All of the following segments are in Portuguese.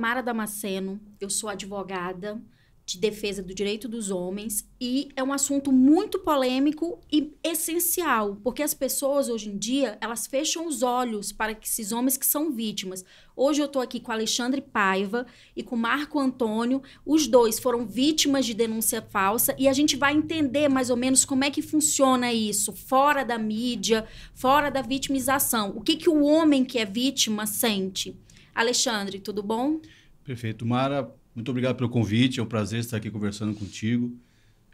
Mara Damasceno, eu sou advogada de defesa do direito dos homens e é um assunto muito polêmico e essencial, porque as pessoas hoje em dia, elas fecham os olhos para esses homens que são vítimas. Hoje eu estou aqui com Alexandre Paiva e com Marco Antônio, os dois foram vítimas de denúncia falsa e a gente vai entender mais ou menos como é que funciona isso, fora da mídia, fora da vitimização. O que que o homem que é vítima sente? Alexandre, Tudo bom. Perfeito. Mara, muito obrigado pelo convite. É um prazer estar aqui conversando contigo.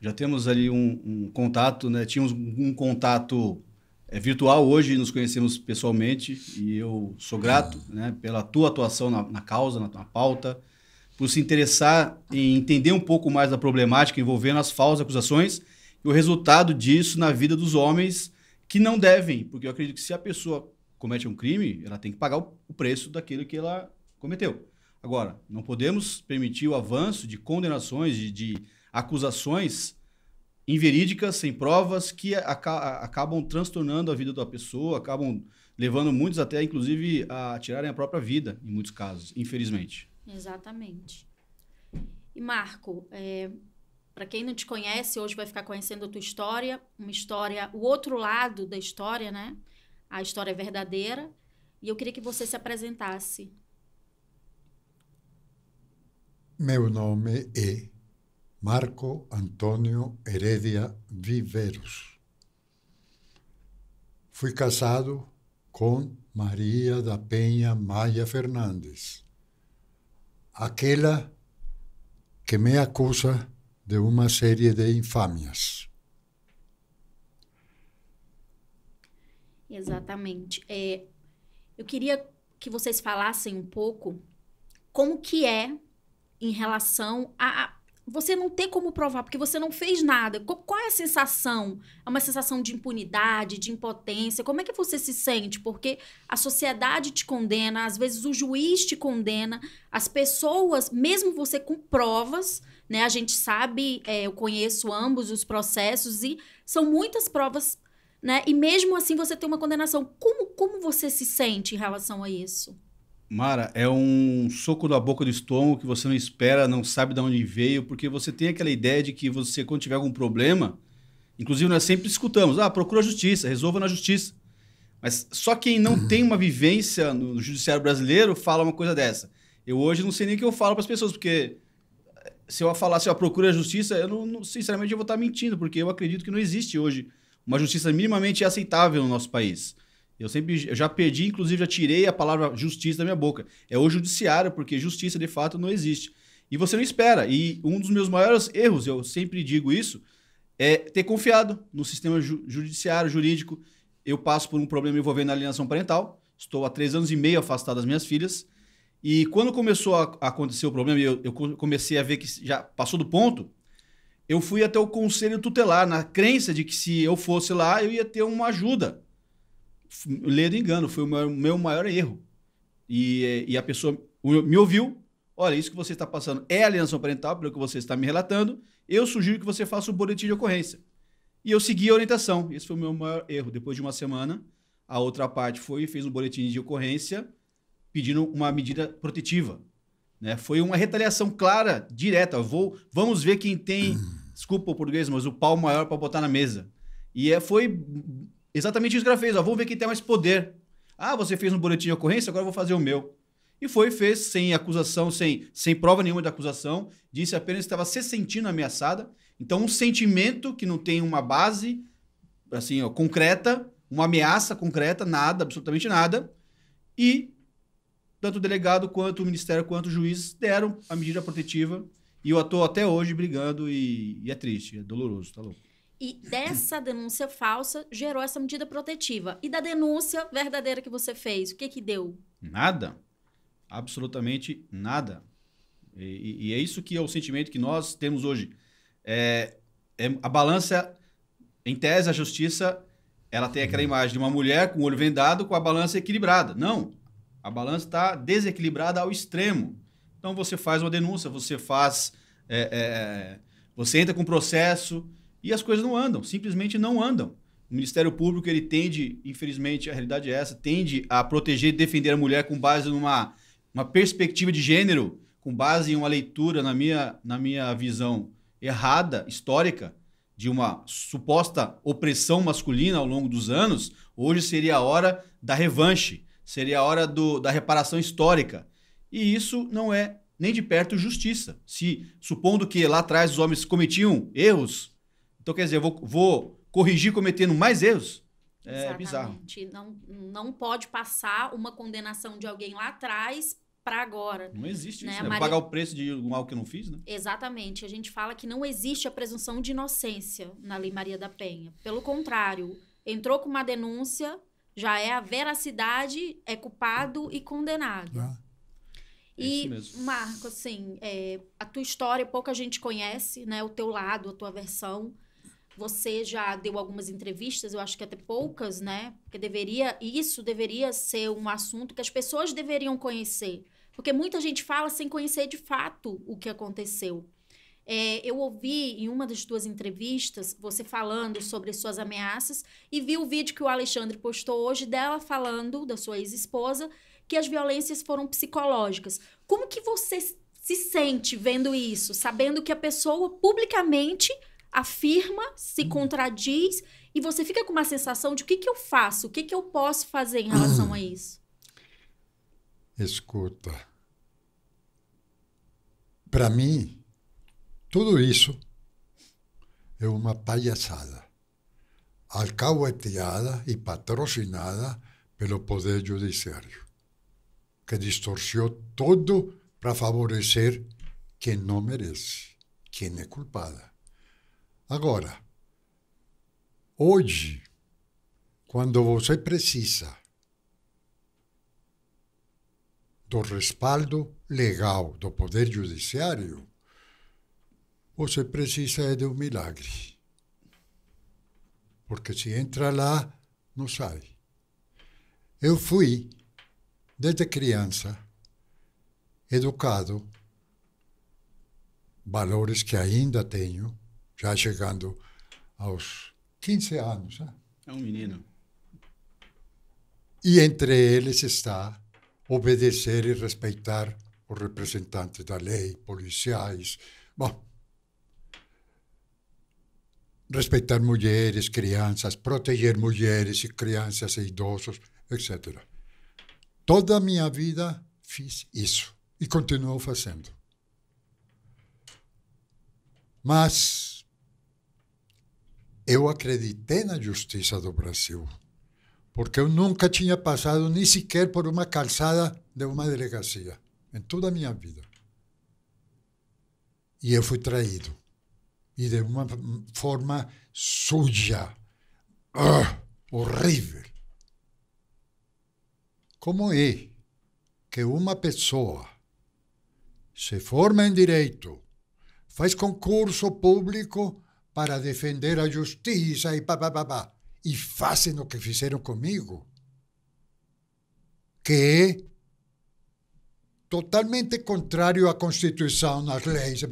Já temos ali um, um contato, né? Tínhamos um contato é, virtual hoje, nos conhecemos pessoalmente e eu sou grato né, pela tua atuação na, na causa, na, na pauta, por se interessar em entender um pouco mais da problemática envolvendo as falsas acusações e o resultado disso na vida dos homens que não devem, porque eu acredito que se a pessoa comete um crime, ela tem que pagar o preço daquilo que ela cometeu. Agora, não podemos permitir o avanço de condenações, de, de acusações inverídicas, sem provas, que acabam transtornando a vida da pessoa, acabam levando muitos até, inclusive, a tirarem a própria vida, em muitos casos, infelizmente. Exatamente. E Marco, é, para quem não te conhece, hoje vai ficar conhecendo a tua história, uma história, o outro lado da história, né? A história é verdadeira. E eu queria que você se apresentasse meu nome é Marco Antônio Heredia Viveiros. Fui casado com Maria da Penha Maia Fernandes, aquela que me acusa de uma série de infâmias. Exatamente. É, eu queria que vocês falassem um pouco como que é em relação a você não ter como provar, porque você não fez nada. Qual é a sensação? É uma sensação de impunidade, de impotência? Como é que você se sente? Porque a sociedade te condena, às vezes o juiz te condena, as pessoas, mesmo você com provas, né? A gente sabe, é, eu conheço ambos os processos e são muitas provas, né? E mesmo assim você tem uma condenação. Como, como você se sente em relação a isso? Mara, é um soco na boca do estômago que você não espera, não sabe de onde veio, porque você tem aquela ideia de que você, quando tiver algum problema, inclusive nós sempre escutamos, ah, procura a justiça, resolva na justiça. Mas só quem não uhum. tem uma vivência no judiciário brasileiro fala uma coisa dessa. Eu hoje não sei nem o que eu falo para as pessoas, porque eh, se eu falar assim, ó, procura a justiça, eu não, não, sinceramente eu vou estar mentindo, porque eu acredito que não existe hoje uma justiça minimamente aceitável no nosso país. Eu sempre eu já perdi, inclusive já tirei a palavra justiça da minha boca. É o judiciário, porque justiça de fato não existe. E você não espera. E um dos meus maiores erros, eu sempre digo isso, é ter confiado no sistema ju judiciário, jurídico. Eu passo por um problema envolvendo a alienação parental. Estou há três anos e meio afastado das minhas filhas. E quando começou a acontecer o problema, eu, eu comecei a ver que já passou do ponto, eu fui até o conselho tutelar, na crença de que se eu fosse lá, eu ia ter uma ajuda ledo engano, foi o meu, meu maior erro. E, e a pessoa me ouviu, olha, isso que você está passando é alienação parental, pelo que você está me relatando, eu sugiro que você faça o um boletim de ocorrência. E eu segui a orientação, esse foi o meu maior erro. Depois de uma semana, a outra parte foi e fez um boletim de ocorrência pedindo uma medida protetiva. Né? Foi uma retaliação clara, direta. Vou, vamos ver quem tem, desculpa o português, mas o pau maior para botar na mesa. E é, foi Exatamente isso que ela fez. Ó, vamos ver quem tem mais poder. Ah, você fez um boletim de ocorrência, agora eu vou fazer o meu. E foi, fez, sem acusação, sem, sem prova nenhuma de acusação. Disse apenas que estava se sentindo ameaçada. Então, um sentimento que não tem uma base assim, ó, concreta, uma ameaça concreta, nada, absolutamente nada. E tanto o delegado quanto o ministério quanto o juiz deram a medida protetiva e eu estou até hoje brigando e, e é triste, é doloroso, tá louco. E dessa denúncia falsa gerou essa medida protetiva. E da denúncia verdadeira que você fez, o que que deu? Nada. Absolutamente nada. E, e é isso que é o sentimento que nós temos hoje. É, é a balança, em tese, a justiça, ela tem aquela imagem de uma mulher com o olho vendado com a balança equilibrada. Não. A balança está desequilibrada ao extremo. Então você faz uma denúncia, você faz. É, é, é você entra com um processo e as coisas não andam, simplesmente não andam. O Ministério Público ele tende, infelizmente, a realidade é essa, tende a proteger e defender a mulher com base numa uma perspectiva de gênero, com base em uma leitura, na minha, na minha visão, errada, histórica, de uma suposta opressão masculina ao longo dos anos, hoje seria a hora da revanche, seria a hora do, da reparação histórica. E isso não é nem de perto justiça. Se, supondo que lá atrás os homens cometiam erros então, quer dizer, eu vou, vou corrigir cometendo mais erros? É Exatamente. bizarro. Não, não pode passar uma condenação de alguém lá atrás para agora. Não existe né? isso. Né? Maria... Pagar o preço de algo que eu não fiz, né? Exatamente. A gente fala que não existe a presunção de inocência na Lei Maria da Penha. Pelo contrário, entrou com uma denúncia, já é a veracidade, é culpado e condenado. Ah. É isso e, Marco, assim, é, a tua história pouca gente conhece, né? O teu lado, a tua versão. Você já deu algumas entrevistas, eu acho que até poucas, né? Porque deveria, isso deveria ser um assunto que as pessoas deveriam conhecer. Porque muita gente fala sem conhecer de fato o que aconteceu. É, eu ouvi em uma das suas entrevistas você falando sobre suas ameaças e vi o vídeo que o Alexandre postou hoje dela falando, da sua ex-esposa, que as violências foram psicológicas. Como que você se sente vendo isso, sabendo que a pessoa publicamente afirma, se uhum. contradiz e você fica com uma sensação de o que, que eu faço, o que, que eu posso fazer em relação a isso. Escuta. Para mim, tudo isso é uma palhaçada alcahueteada e patrocinada pelo Poder Judiciário, que distorceu tudo para favorecer quem não merece, quem é culpada. Agora, hoje, quando você precisa do respaldo legal do Poder Judiciário, você precisa é de um milagre. Porque se entra lá, não sai. Eu fui, desde criança, educado, valores que ainda tenho, já chegando aos 15 anos. Né? É um menino. E entre eles está obedecer e respeitar o representante da lei, policiais. Bom, respeitar mulheres, crianças, proteger mulheres e crianças e idosos, etc. Toda a minha vida fiz isso e continuo fazendo. Mas eu acreditei na justiça do Brasil, porque eu nunca tinha passado nem sequer por uma calçada de uma delegacia em toda a minha vida. E eu fui traído. E de uma forma suja, uh, horrível. Como é que uma pessoa se forma em direito, faz concurso público para defender a justiça e pá. E fazem o que fizeram comigo. Que é totalmente contrário à Constituição, às leis.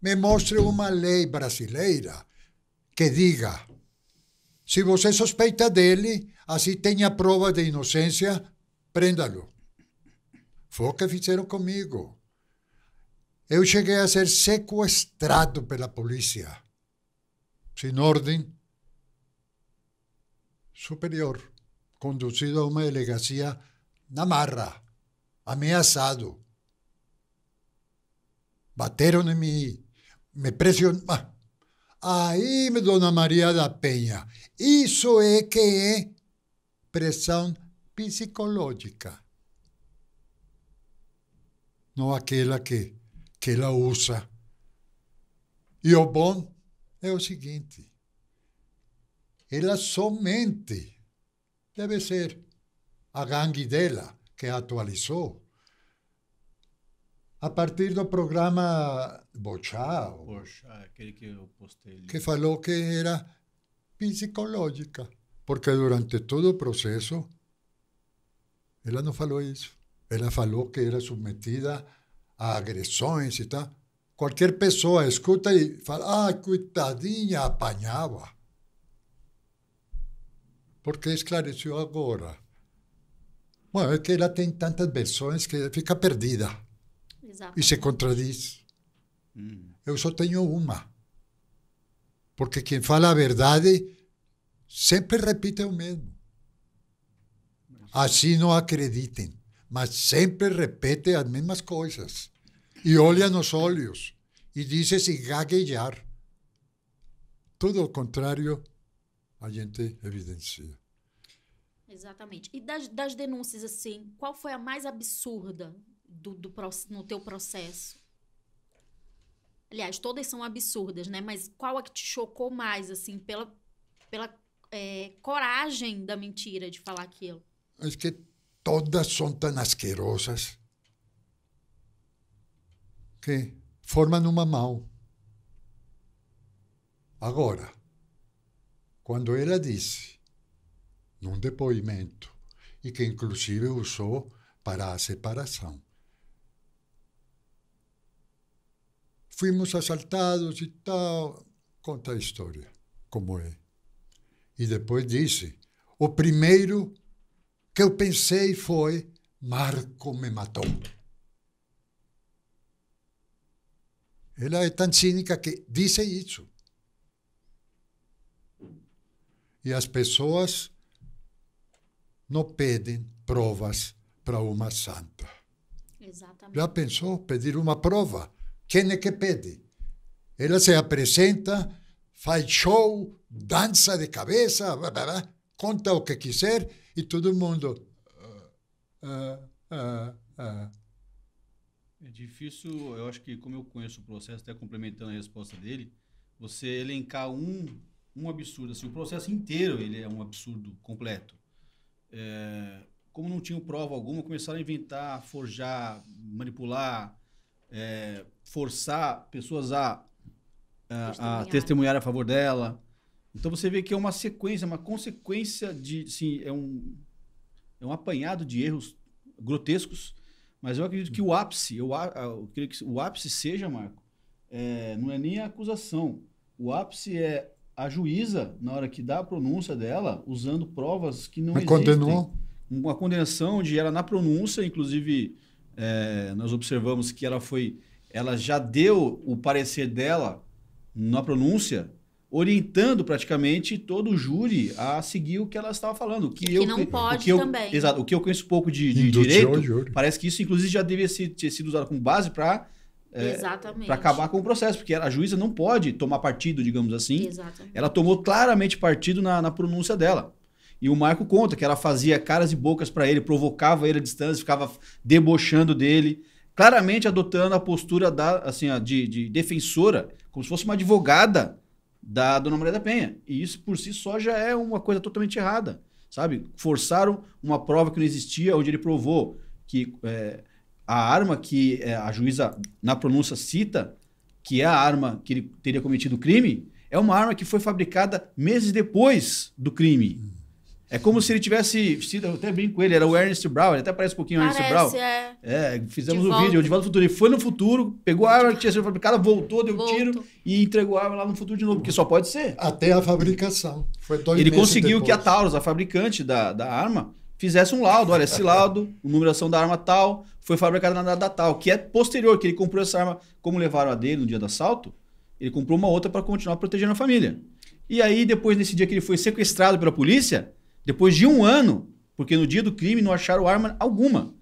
Me mostre uma lei brasileira que diga: se você suspeita dele, assim tenha prova de inocência, prenda-lo. Foi o que fizeram comigo. Eu cheguei a ser sequestrado pela polícia sin orden superior, conducido a una delegacia, namarra, amenazado, Bateron en mí, me presionaron. Ah, ahí, Dona María da Peña, eso es que es presión psicológica. No aquella que, que la usa. Y bon es o siguiente, ella somente debe ser a gangue dela que actualizó A partir del programa Bochao, que eu Que falou que era psicológica, porque durante todo o processo ela não falou eso. Ella falou que era sometida a agresiones y tal. Qualquer pessoa escuta e fala, ah, coitadinha, apanhava. Porque esclareceu agora. Bom, é que ela tem tantas versões que fica perdida. E se contradiz. Hum. Eu só tenho uma. Porque quem fala a verdade sempre repite o mesmo. Assim não acreditem, mas sempre repete as mesmas coisas e olha nos olhos e diz se gaguejar. Tudo o contrário, a gente evidencia. Exatamente. E das, das denúncias, assim, qual foi a mais absurda do, do, no teu processo? Aliás, todas são absurdas, né? Mas qual a que te chocou mais, assim, pela, pela é, coragem da mentira de falar aquilo? É que todas são tão asquerosas que forma numa mão. Agora, quando ela disse, num depoimento, e que inclusive usou para a separação, fomos assaltados e tal, conta a história, como é. E depois disse: o primeiro que eu pensei foi Marco me matou. Ela é tão cínica que diz isso. E as pessoas não pedem provas para uma santa. Exatamente. Já pensou pedir uma prova? Quem é que pede? Ela se apresenta, faz show, dança de cabeça, blá, blá, blá, conta o que quiser e todo mundo. Uh, uh, uh, é difícil, eu acho que como eu conheço o processo, até complementando a resposta dele, você elencar um, um absurdo, assim, o processo inteiro ele é um absurdo completo. É, como não tinham prova alguma, começaram a inventar, forjar, manipular, é, forçar pessoas a, a, testemunhar. a, testemunhar. a favor dela. Então você vê que é uma sequência, uma consequência de, sim, é um, é um apanhado de erros grotescos mas eu acredito que o ápice, eu, eu creio que o ápice seja, Marco, é, não é nem a acusação. O ápice é a juíza, na hora que dá a pronúncia dela, usando provas que não Mas existem. Condenou? Uma condenação de ela na pronúncia, inclusive é, nós observamos que ela foi, ela já deu o parecer dela na pronúncia orientando praticamente todo o júri a seguir o que ela estava falando. Que, que eu, não pode o que eu, também. Exato. O que eu conheço pouco de, de hum, direito, parece que isso, inclusive, já devia ser, ter sido usado como base para é, para acabar com o processo, porque a juíza não pode tomar partido, digamos assim. Exatamente. Ela tomou claramente partido na, na pronúncia dela. E o Marco conta que ela fazia caras e bocas para ele, provocava ele à distância, ficava debochando dele, claramente adotando a postura da, assim, de, de defensora, como se fosse uma advogada da Dona Maria da Penha. E isso por si só já é uma coisa totalmente errada, sabe? Forçaram uma prova que não existia, onde ele provou que é, a arma que é, a juíza na pronúncia cita, que é a arma que ele teria cometido o crime, é uma arma que foi fabricada meses depois do crime. É como se ele tivesse sido, até brinco com ele, era o Ernest Brown, ele até parece um pouquinho o Ernest Brown. É. é fizemos o um vídeo, de volta futuro. Ele foi no futuro, pegou a arma que tinha sido fabricada, voltou, deu tiro e entregou a arma lá no futuro de novo, porque só pode ser. Até a fabricação. Foi dois Ele conseguiu depois. que a Taurus, a fabricante da, da arma, fizesse um laudo. Olha, esse laudo, numeração da arma tal, foi fabricada na data tal, que é posterior, que ele comprou essa arma, como levaram a dele no dia do assalto, ele comprou uma outra para continuar protegendo a família. E aí, depois, nesse dia que ele foi sequestrado pela polícia, depois de um ano, porque no dia do crime não acharam arma alguma.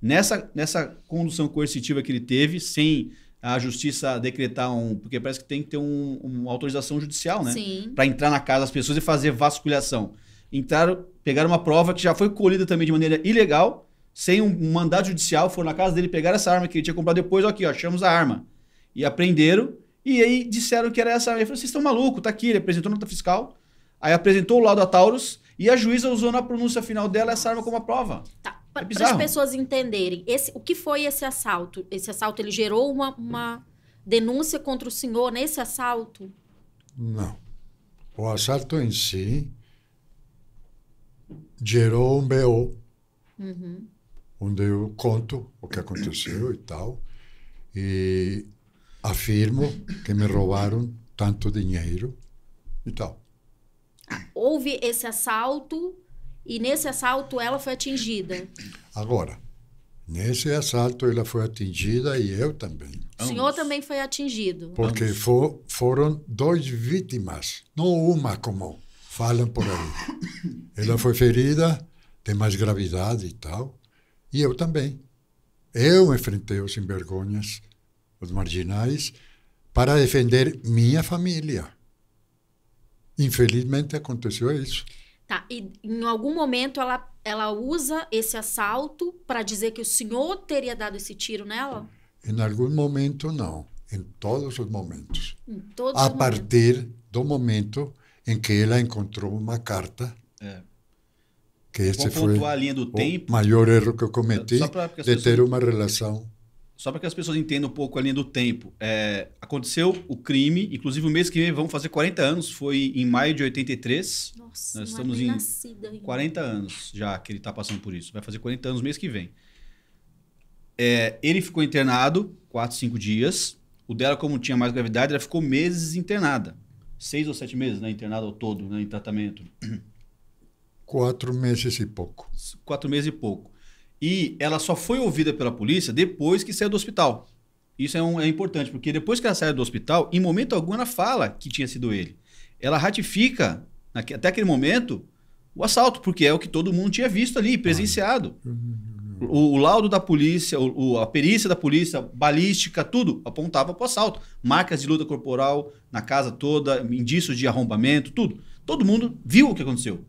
Nessa, nessa condução coercitiva que ele teve, sem a justiça decretar um. Porque parece que tem que ter um, uma autorização judicial, né? Sim. Para entrar na casa das pessoas e fazer vasculhação. Entraram, pegaram uma prova que já foi colhida também de maneira ilegal, sem um mandado judicial, foram na casa dele, pegaram essa arma que ele tinha comprado depois, aqui, ó, achamos a arma. E apreenderam, e aí disseram que era essa arma. Ele falou: vocês estão malucos, tá aqui, ele apresentou nota fiscal, aí apresentou o laudo a Taurus, e a juíza usou na pronúncia final dela essa arma como prova. Tá. Para é as pessoas entenderem, esse, o que foi esse assalto? Esse assalto, ele gerou uma, uma denúncia contra o senhor nesse assalto? Não. O assalto em si gerou um BO, uhum. onde eu conto o que aconteceu e tal, e afirmo que me roubaram tanto dinheiro e tal houve esse assalto e nesse assalto ela foi atingida. Agora, nesse assalto ela foi atingida e eu também. O senhor também foi atingido. Porque for, foram duas vítimas, não uma como falam por aí. ela foi ferida, tem mais gravidade e tal, e eu também. Eu enfrentei os envergonhas, os marginais, para defender minha família. Infelizmente aconteceu isso. Tá. E em algum momento ela, ela usa esse assalto para dizer que o senhor teria dado esse tiro nela? Em algum momento, não. Em todos os momentos. Em todos A os partir momentos. do momento em que ela encontrou uma carta. É. Que esse foi o tempo, maior erro que eu cometi de ter uma relação só para que as pessoas entendam um pouco a linha do tempo. É, aconteceu o crime, inclusive o mês que vem vão fazer 40 anos, foi em maio de 83. Nossa, Nós estamos em 40 anos já que ele está passando por isso. Vai fazer 40 anos mês que vem. É, ele ficou internado 4, 5 dias. O dela, como tinha mais gravidade, ela ficou meses internada. Seis ou sete meses, né? Internada ao todo, né? Em tratamento. Quatro meses e pouco. Quatro meses e pouco. E ela só foi ouvida pela polícia depois que saiu do hospital. Isso é, um, é importante, porque depois que ela saiu do hospital, em momento algum ela fala que tinha sido ele. Ela ratifica, naque, até aquele momento, o assalto, porque é o que todo mundo tinha visto ali, presenciado. O, o laudo da polícia, o, o, a perícia da polícia, balística, tudo apontava para o assalto. Marcas de luta corporal na casa toda, indícios de arrombamento, tudo. Todo mundo viu o que aconteceu.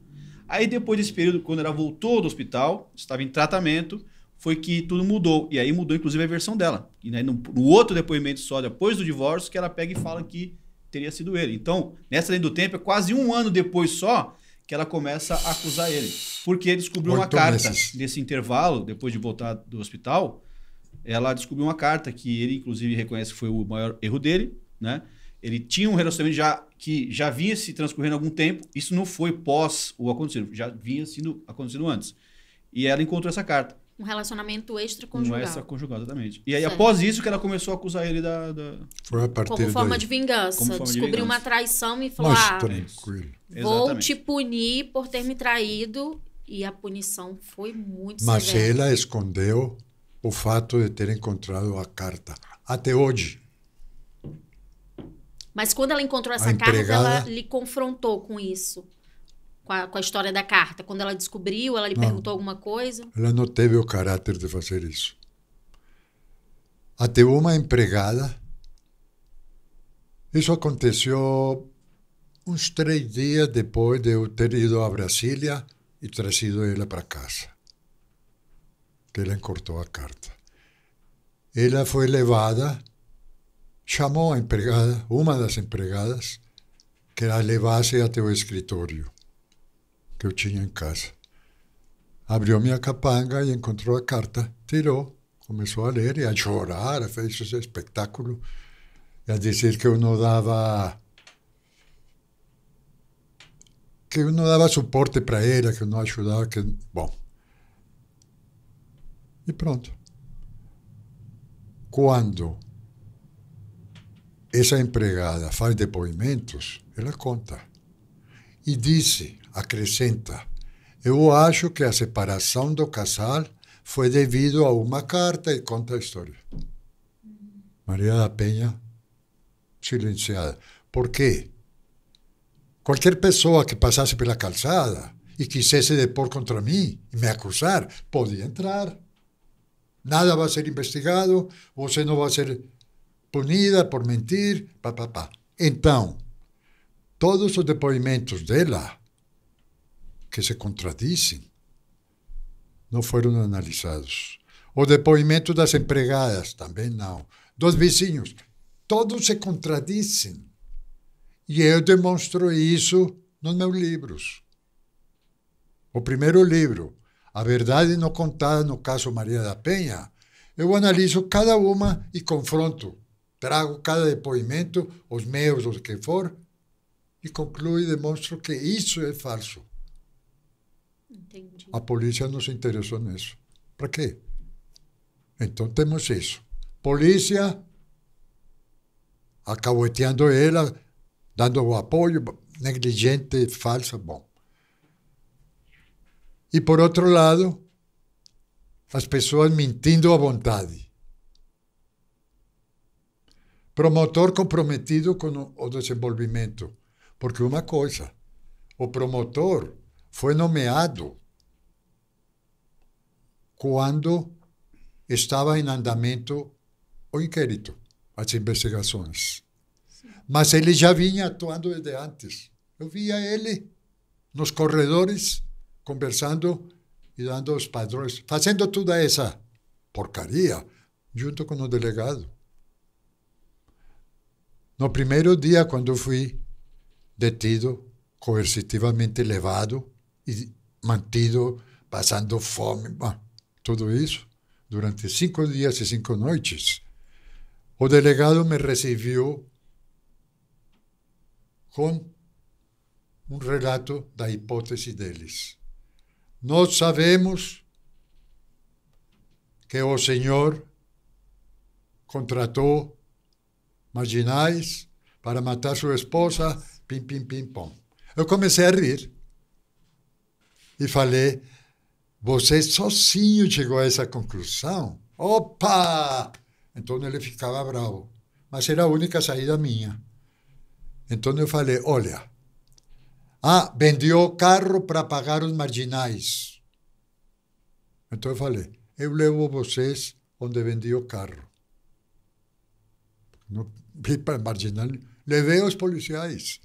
Aí depois desse período, quando ela voltou do hospital, estava em tratamento, foi que tudo mudou. E aí mudou, inclusive, a versão dela. E né, no, no, outro depoimento só, depois do divórcio, que ela pega e fala que teria sido ele. Então, nessa linha do tempo, é quase um ano depois só que ela começa a acusar ele. Porque descobriu uma carta meses. nesse intervalo, depois de voltar do hospital, ela descobriu uma carta que ele, inclusive, reconhece que foi o maior erro dele, né? Ele tinha um relacionamento já que já vinha se transcorrendo algum tempo. Isso não foi pós o acontecido, já vinha sendo acontecendo antes. E ela encontrou essa carta. Um relacionamento extraconjugal. Um extraconjugal, exatamente. E aí, certo. após isso, que ela começou a acusar ele da. da... Foi a partir Como forma daí. de vingança. forma Descobriu de vingança. uma traição e falou: Mas, ah, tranquilo. Vou exatamente. te punir por ter me traído. E a punição foi muito Mas severa. ela escondeu o fato de ter encontrado a carta. Até hoje. Mas quando ela encontrou essa carta, ela lhe confrontou com isso. Com a, com a, história da carta. Quando ela descobriu, ela lhe não, ah. perguntou alguma coisa? Ela não teve o caráter de fazer isso. Até uma empregada. Isso aconteceu uns três dias depois de eu ter ido a Brasília e trazido ela para casa. Que ela encortou a carta. Ela foi levada chamou a empregada, uma das empregadas, que a levasse até o escritório que eu tinha em casa. Abriu minha capanga e encontrou a carta, tirou, começou a ler e a chorar, fez esse espetáculo, e a dizer que eu não dava que eu não dava suporte para ela, que eu não ajudava, que bom. E pronto. Quando Esa empregada faz depoimentos, ela conta. Y dice, acrescenta, yo acho que la separación do casal fue debido a una carta e conta a história. Maria da Penha, silenciada. Por qué? Cualquier persona que pasase por la calzada y quisiese depor contra mí y me acusar, podía entrar. Nada va a ser investigado, no va a ser punida por mentir, pá, pá, pá. Então, todos os depoimentos dela que se contradizem não foram analisados. O depoimento das empregadas também não. Dos vizinhos, todos se contradizem. E eu demonstro isso nos meus livros. O primeiro livro, A Verdade Não Contada no Caso Maria da Penha, eu analiso cada uma e confronto trago cada depoimento, os meus, os que for, e concluo e demonstro que isso é falso. Entendi. A polícia não se interessou nisso. Para quê? Então temos isso. Polícia acaboteando ela, dando o apoio, negligente, falsa, bom. E por outro lado, as pessoas mentindo à vontade. Promotor comprometido com o desenvolvimento. Porque uma coisa, o promotor foi nomeado quando estava em andamento o inquérito, as investigações. Sim. Mas ele já vinha atuando desde antes. Eu via ele nos corredores, conversando e dando os padrões, fazendo toda essa porcaria junto com o delegado. No primeiro dia, quando fui detido, coercitivamente levado e mantido, passando fome, tudo isso, durante cinco dias e cinco noites, o delegado me recebeu com um relato da hipótese deles. Nós sabemos que o senhor contratou marginais para matar sua esposa, pim, pim, pim, pom. Eu comecei a rir e falei, você sozinho chegou a essa conclusão? Opa! Então ele ficava bravo, mas era a única saída minha. Então eu falei, olha, ah, vendeu o carro para pagar os marginais. Então eu falei, eu levo vocês onde vendi o carro. Não, para marginal, levei os policiais.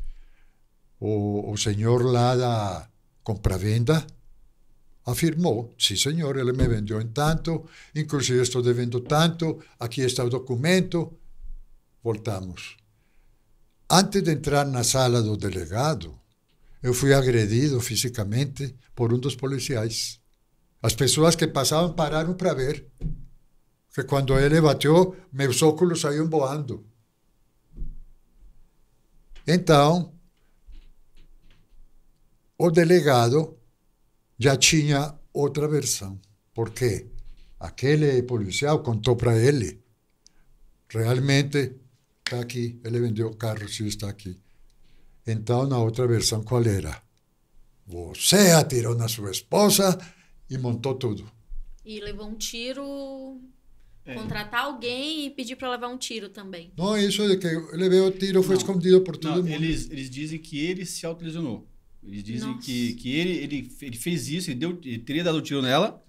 O, o senhor lá da venda afirmou, sim sí, senhor, ele me vendeu em tanto, inclusive estou devendo tanto, aqui está o documento. Voltamos. Antes de entrar na sala do delegado, eu fui agredido fisicamente por um dos policiais. As pessoas que passavam pararam para ver que quando ele bateu, meus óculos saíram voando. Então, o delegado já tinha outra versão, porque aquele policial contou para ele: realmente está aqui, ele vendeu o carro, sim, está aqui. Então, na outra versão, qual era? Você atirou na sua esposa e montou tudo. E levou um tiro é. Contratar alguém e pedir para levar um tiro também. Não, é isso é que levei o tiro foi escondido por todo não, mundo. Eles, eles dizem que ele se autolesionou. Eles dizem Nossa. que, que ele, ele, ele fez isso, ele, deu, ele teria dado um tiro nela,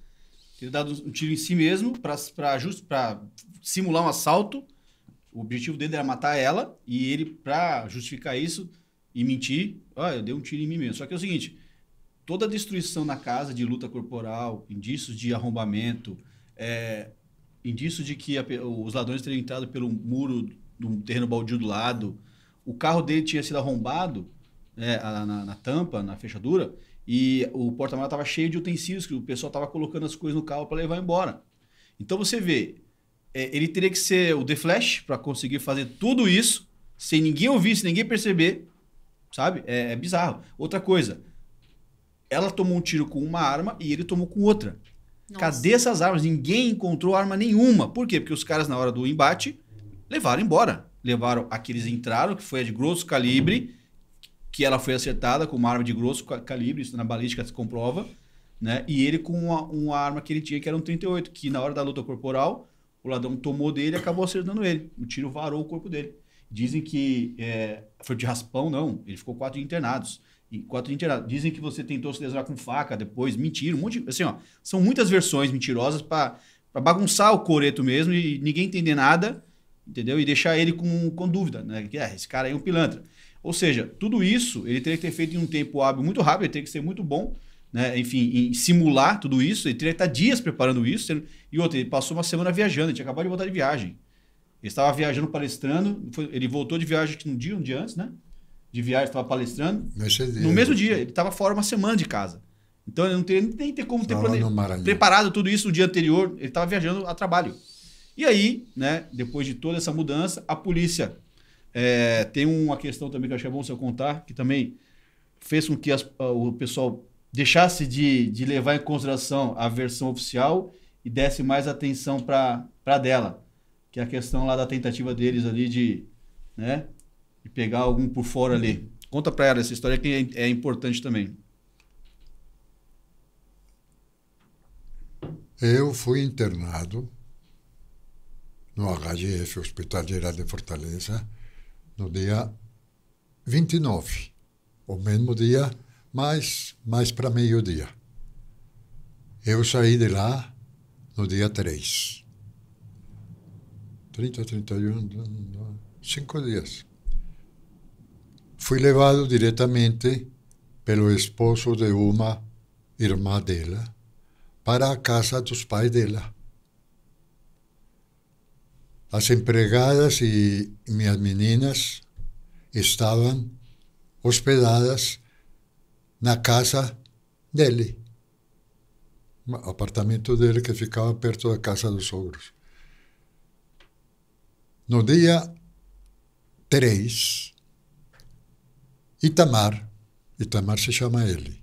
teria dado um tiro em si mesmo para simular um assalto. O objetivo dele era matar ela e ele, para justificar isso e mentir, ah, eu dei um tiro em mim mesmo. Só que é o seguinte, toda a destruição na casa de luta corporal, indícios de arrombamento, é, indício de que a, os ladrões teriam entrado pelo muro do terreno baldio do lado, o carro dele tinha sido arrombado né, na, na, na, tampa, na fechadura, e o porta-malas estava cheio de utensílios que o pessoal estava colocando as coisas no carro para levar embora. Então você vê, é, ele teria que ser o The Flash para conseguir fazer tudo isso sem ninguém ouvir, sem ninguém perceber, sabe? É, é bizarro. Outra coisa, ela tomou um tiro com uma arma e ele tomou com outra. Nossa. Cadê essas armas? Ninguém encontrou arma nenhuma. Por quê? Porque os caras, na hora do embate, levaram embora. Levaram aqueles que entraram, que foi a de grosso calibre, que ela foi acertada com uma arma de grosso calibre, isso na balística se comprova, né? E ele com uma, uma arma que ele tinha, que era um 38, que na hora da luta corporal, o ladrão tomou dele e acabou acertando ele. O tiro varou o corpo dele. Dizem que é, foi de raspão, não. Ele ficou quatro internados. E quatro interados. Dizem que você tentou se desarmar com faca depois. Mentira, um monte de, Assim, ó. São muitas versões mentirosas para bagunçar o coreto mesmo e ninguém entender nada, entendeu? E deixar ele com, com dúvida, né? Que, é, esse cara aí é um pilantra. Ou seja, tudo isso ele teria que ter feito em um tempo hábil muito rápido, ele teria que ser muito bom, né? enfim, simular tudo isso, ele teria que estar dias preparando isso. E outra, ele passou uma semana viajando, ele tinha acabado de voltar de viagem. Ele estava viajando, palestrando, foi, ele voltou de viagem um dia, um dia antes, né? de viagem, estava palestrando. no mesmo dia, ele estava fora uma semana de casa. Então ele não teria nem ter como ter preparado tudo isso no dia anterior. Ele estava viajando a trabalho. E aí, né, depois de toda essa mudança, a polícia é, tem uma questão também que eu achei é bom se eu contar, que também fez com que as, o pessoal deixasse de, de levar em consideração a versão oficial e desse mais atenção para dela, que é a questão lá da tentativa deles ali de, né, e pegar algum por fora ali. Conta para ela essa história que é, é, importante também. Eu fui internado no HGF, Hospital Geral de Fortaleza, no dia 29, o mesmo dia, mas mais para meio-dia. Eu saí de lá no dia 3. 30, 31, 5 dias. Fui levado diretamente pelo esposo de una irmã dela para a casa dos pais dela. As empregadas y e mis meninas estaban hospedadas na casa dele, um apartamento dele que ficaba perto da casa dos sogros. No día 3, Itamar, Itamar se chama ele,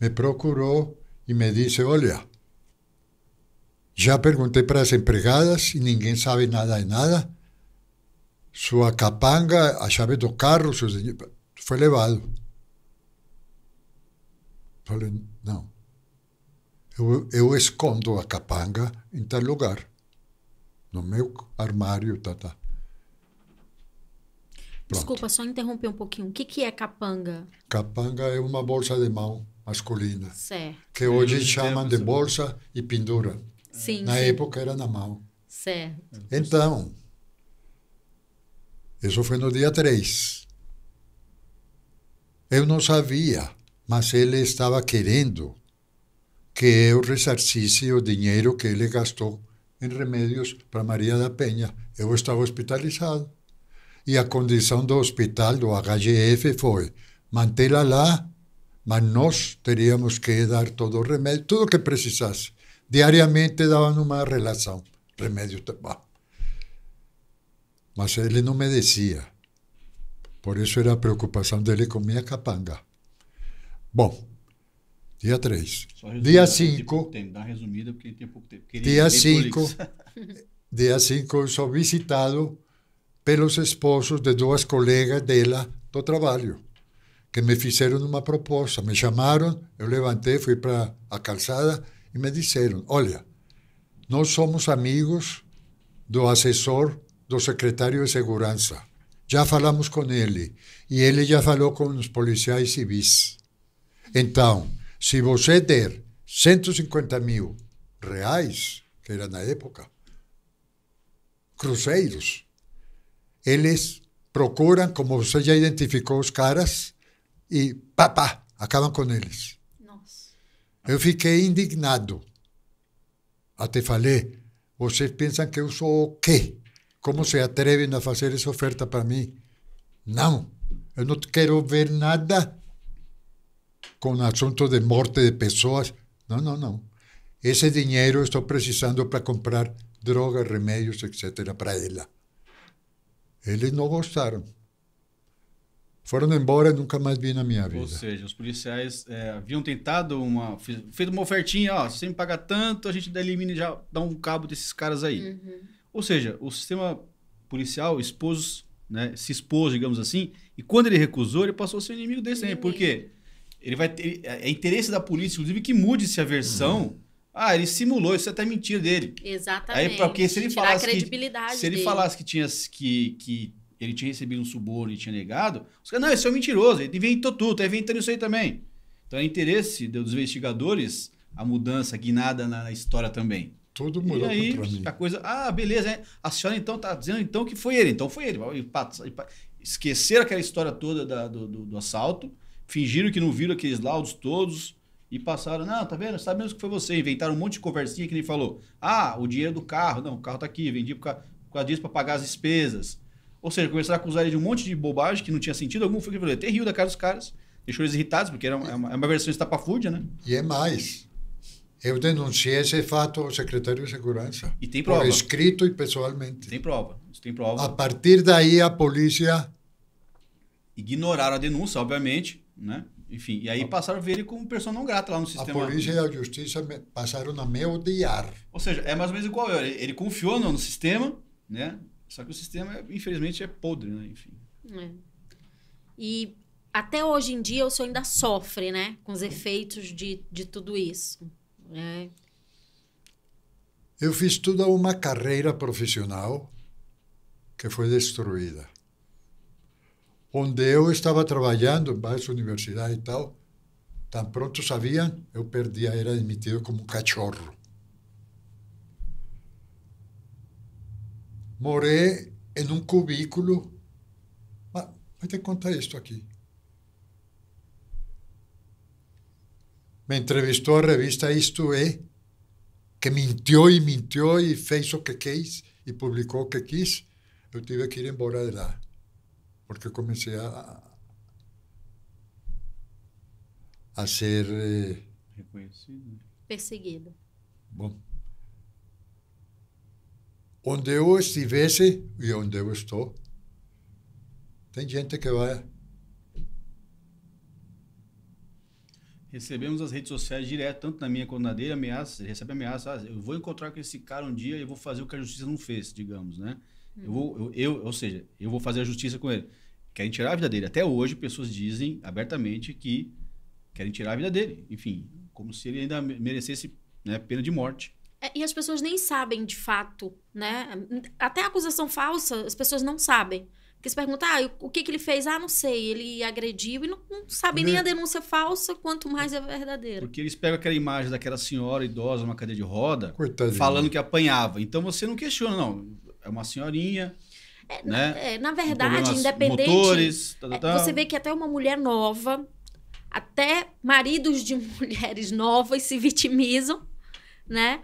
me procurou e me disse: Olha, já perguntei para as empregadas e ninguém sabe nada de nada. Sua capanga, a chave do carro, foi levado. Falei: Não. Eu, eu escondo a capanga em tal lugar, no meu armário, tá, tá. Desculpa, só interromper um pouquinho. O que, que é capanga? Capanga é uma bolsa de mão masculina. Certo. Que hoje uhum. chamam de bolsa e pendura. Sim. Na sim. época era na mão. Certo. Então, isso foi no dia 3. Eu não sabia, mas ele estava querendo que eu ressarcisse o dinheiro que ele gastou em remédios para Maria da Penha. Eu estava hospitalizado. E a condição do hospital, do HGF, foi mantê-la lá, mas nós teríamos que dar todo o remédio, tudo o que precisasse. Diariamente davam uma relação. Remédio, bah. Mas ele não me dizia. Por isso era a preocupação dele com minha capanga. Bom, dia 3. Dia 5. Dá resumida porque tem pouco tempo. Dia 5. Dia 5 eu sou visitado pelos esposos de duas colegas dela do trabalho, que me fizeram uma proposta. Me chamaram, eu levantei, fui para a calçada e me disseram: Olha, nós somos amigos do assessor do secretário de Segurança. Já falamos com ele e ele já falou com os policiais civis. Então, se você der 150 mil reais, que era na época, cruzeiros, ellos procuran, como usted ya identificó, los caras, y papá, Acaban con ellos. Yo Yo fiquei indignado. Até falei, ¿ustedes piensan que eu sou o quê? ¿Cómo se atreven a hacer esa oferta para mí? No, yo no quiero ver nada con asuntos de muerte de personas. No, no, no. Ese dinero estoy precisando para comprar drogas, remedios, etc., para ella. Eles não gostaram. Foram embora e nunca mais vi na minha vida. Ou seja, os policiais é, haviam tentado uma. feito uma ofertinha, ó, se você me pagar tanto, a gente elimina e já dá um cabo desses caras aí. Uhum. Ou seja, o sistema policial expôs, né, se expôs, digamos assim, e quando ele recusou, ele passou a ser inimigo desse também. Por quê? Ele vai ter, é, é interesse da polícia, inclusive, que mude-se a versão. Uhum ah, ele simulou, isso é até mentira dele. Exatamente. Aí, porque se ele Tirar falasse que, se ele dele. falasse que tinha que, que ele tinha recebido um suborno e tinha negado, os caras, não, esse é um mentiroso, ele inventou tudo, tá inventando isso aí também. Então é interesse dos investigadores a mudança guinada na, história também. Tudo mudou e aí, a coisa, ah, beleza, é. a senhora então tá dizendo então que foi ele, então foi ele. esqueceram aquela história toda da, do, do, do assalto, fingiram que não viram aqueles laudos todos, e passaram, não, tá vendo? Sabe mesmo que foi você. Inventaram um monte de conversinha que nem falou. Ah, o dinheiro do carro. Não, o carro tá aqui, vendi por causa disso para pagar as despesas. Ou seja, começaram a acusar ele de um monte de bobagem que não tinha sentido algum. Foi que ele até riu da cara dos caras. Deixou eles irritados, porque era uma, é uma, é uma versão estapafúrdia, né? E é mais. Eu denunciei esse fato ao secretário de Segurança. E tem prova. escrito e pessoalmente. Tem prova. Isso tem prova. A partir daí, a polícia. Ignoraram a denúncia, obviamente, né? enfim, e aí passaram a ver ele como pessoa não grata lá no sistema. A polícia e a justiça passaram a me odiar. Ou seja, é mais ou menos igual eu. Ele, ele confiou no, no, sistema, né? Só que o sistema, infelizmente, é podre, né? Enfim. É. E até hoje em dia o senhor ainda sofre, né? Com os efeitos de, de tudo isso. Né? Eu fiz toda uma carreira profissional que foi destruída. onde eu estava trabalhando, em su universidad y e tal, Tan pronto sabían, yo perdía, era admitido como un um cachorro. Moré en em un um cubículo. Ah, te contar esto aquí. Me entrevistó a la revista É, que mintió y mintió y fez o que quis y publicó lo que quis. Yo tuve que ir embora de la, porque comecei a, a ser. Eh, Reconhecido. Né? Perseguida. Bom. Onde eu estivesse e onde eu estou, tem gente que vai. Recebemos as redes sociais direto, tanto na minha quanto na dele, ameaças, recebe ah, eu vou encontrar com esse cara um dia e vou fazer o que a justiça não fez, digamos, né? Eu uhum. vou, eu, eu, ou seja, eu vou fazer a justiça com ele querem tirar a vida dele. Até hoje, pessoas dizem abertamente que querem tirar a vida dele. Enfim, como se ele ainda merecesse né, pena de morte. É, e as pessoas nem sabem de fato, né? Até a acusação falsa, as pessoas não sabem. Porque se perguntar ah, o que, que ele fez? Ah, não sei, ele agrediu e não, não sabe nem a né? denúncia falsa, quanto mais é verdadeira. Porque eles pegam aquela imagem daquela senhora idosa numa cadeira de roda, Coitadinha. falando que apanhava. Então você não questiona, não. É uma senhorinha, é, né? na é, verdade, independente. Motores, tá, tá, é, tá, Você vê que até uma mulher nova, até maridos de mulheres novas se vitimizam, né?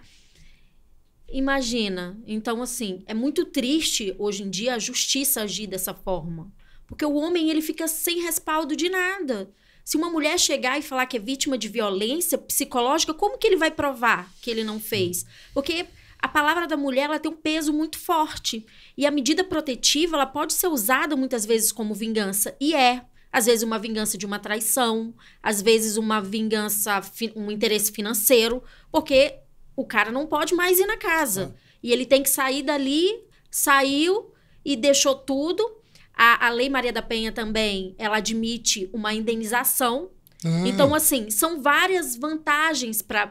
Imagina. Então, assim, é muito triste hoje em dia a justiça agir dessa forma. Porque o homem, ele fica sem respaldo de nada. Se uma mulher chegar e falar que é vítima de violência psicológica, como que ele vai provar que ele não fez? Porque a palavra da mulher ela tem um peso muito forte. E a medida protetiva ela pode ser usada muitas vezes como vingança, e é. Às vezes uma vingança de uma traição, às vezes uma vingança, um interesse financeiro, porque o cara não pode mais ir na casa. É. E ele tem que sair dali, saiu e deixou tudo. A, a Lei Maria da Penha também, ela admite uma indenização. Ah. Então, assim, são várias vantagens para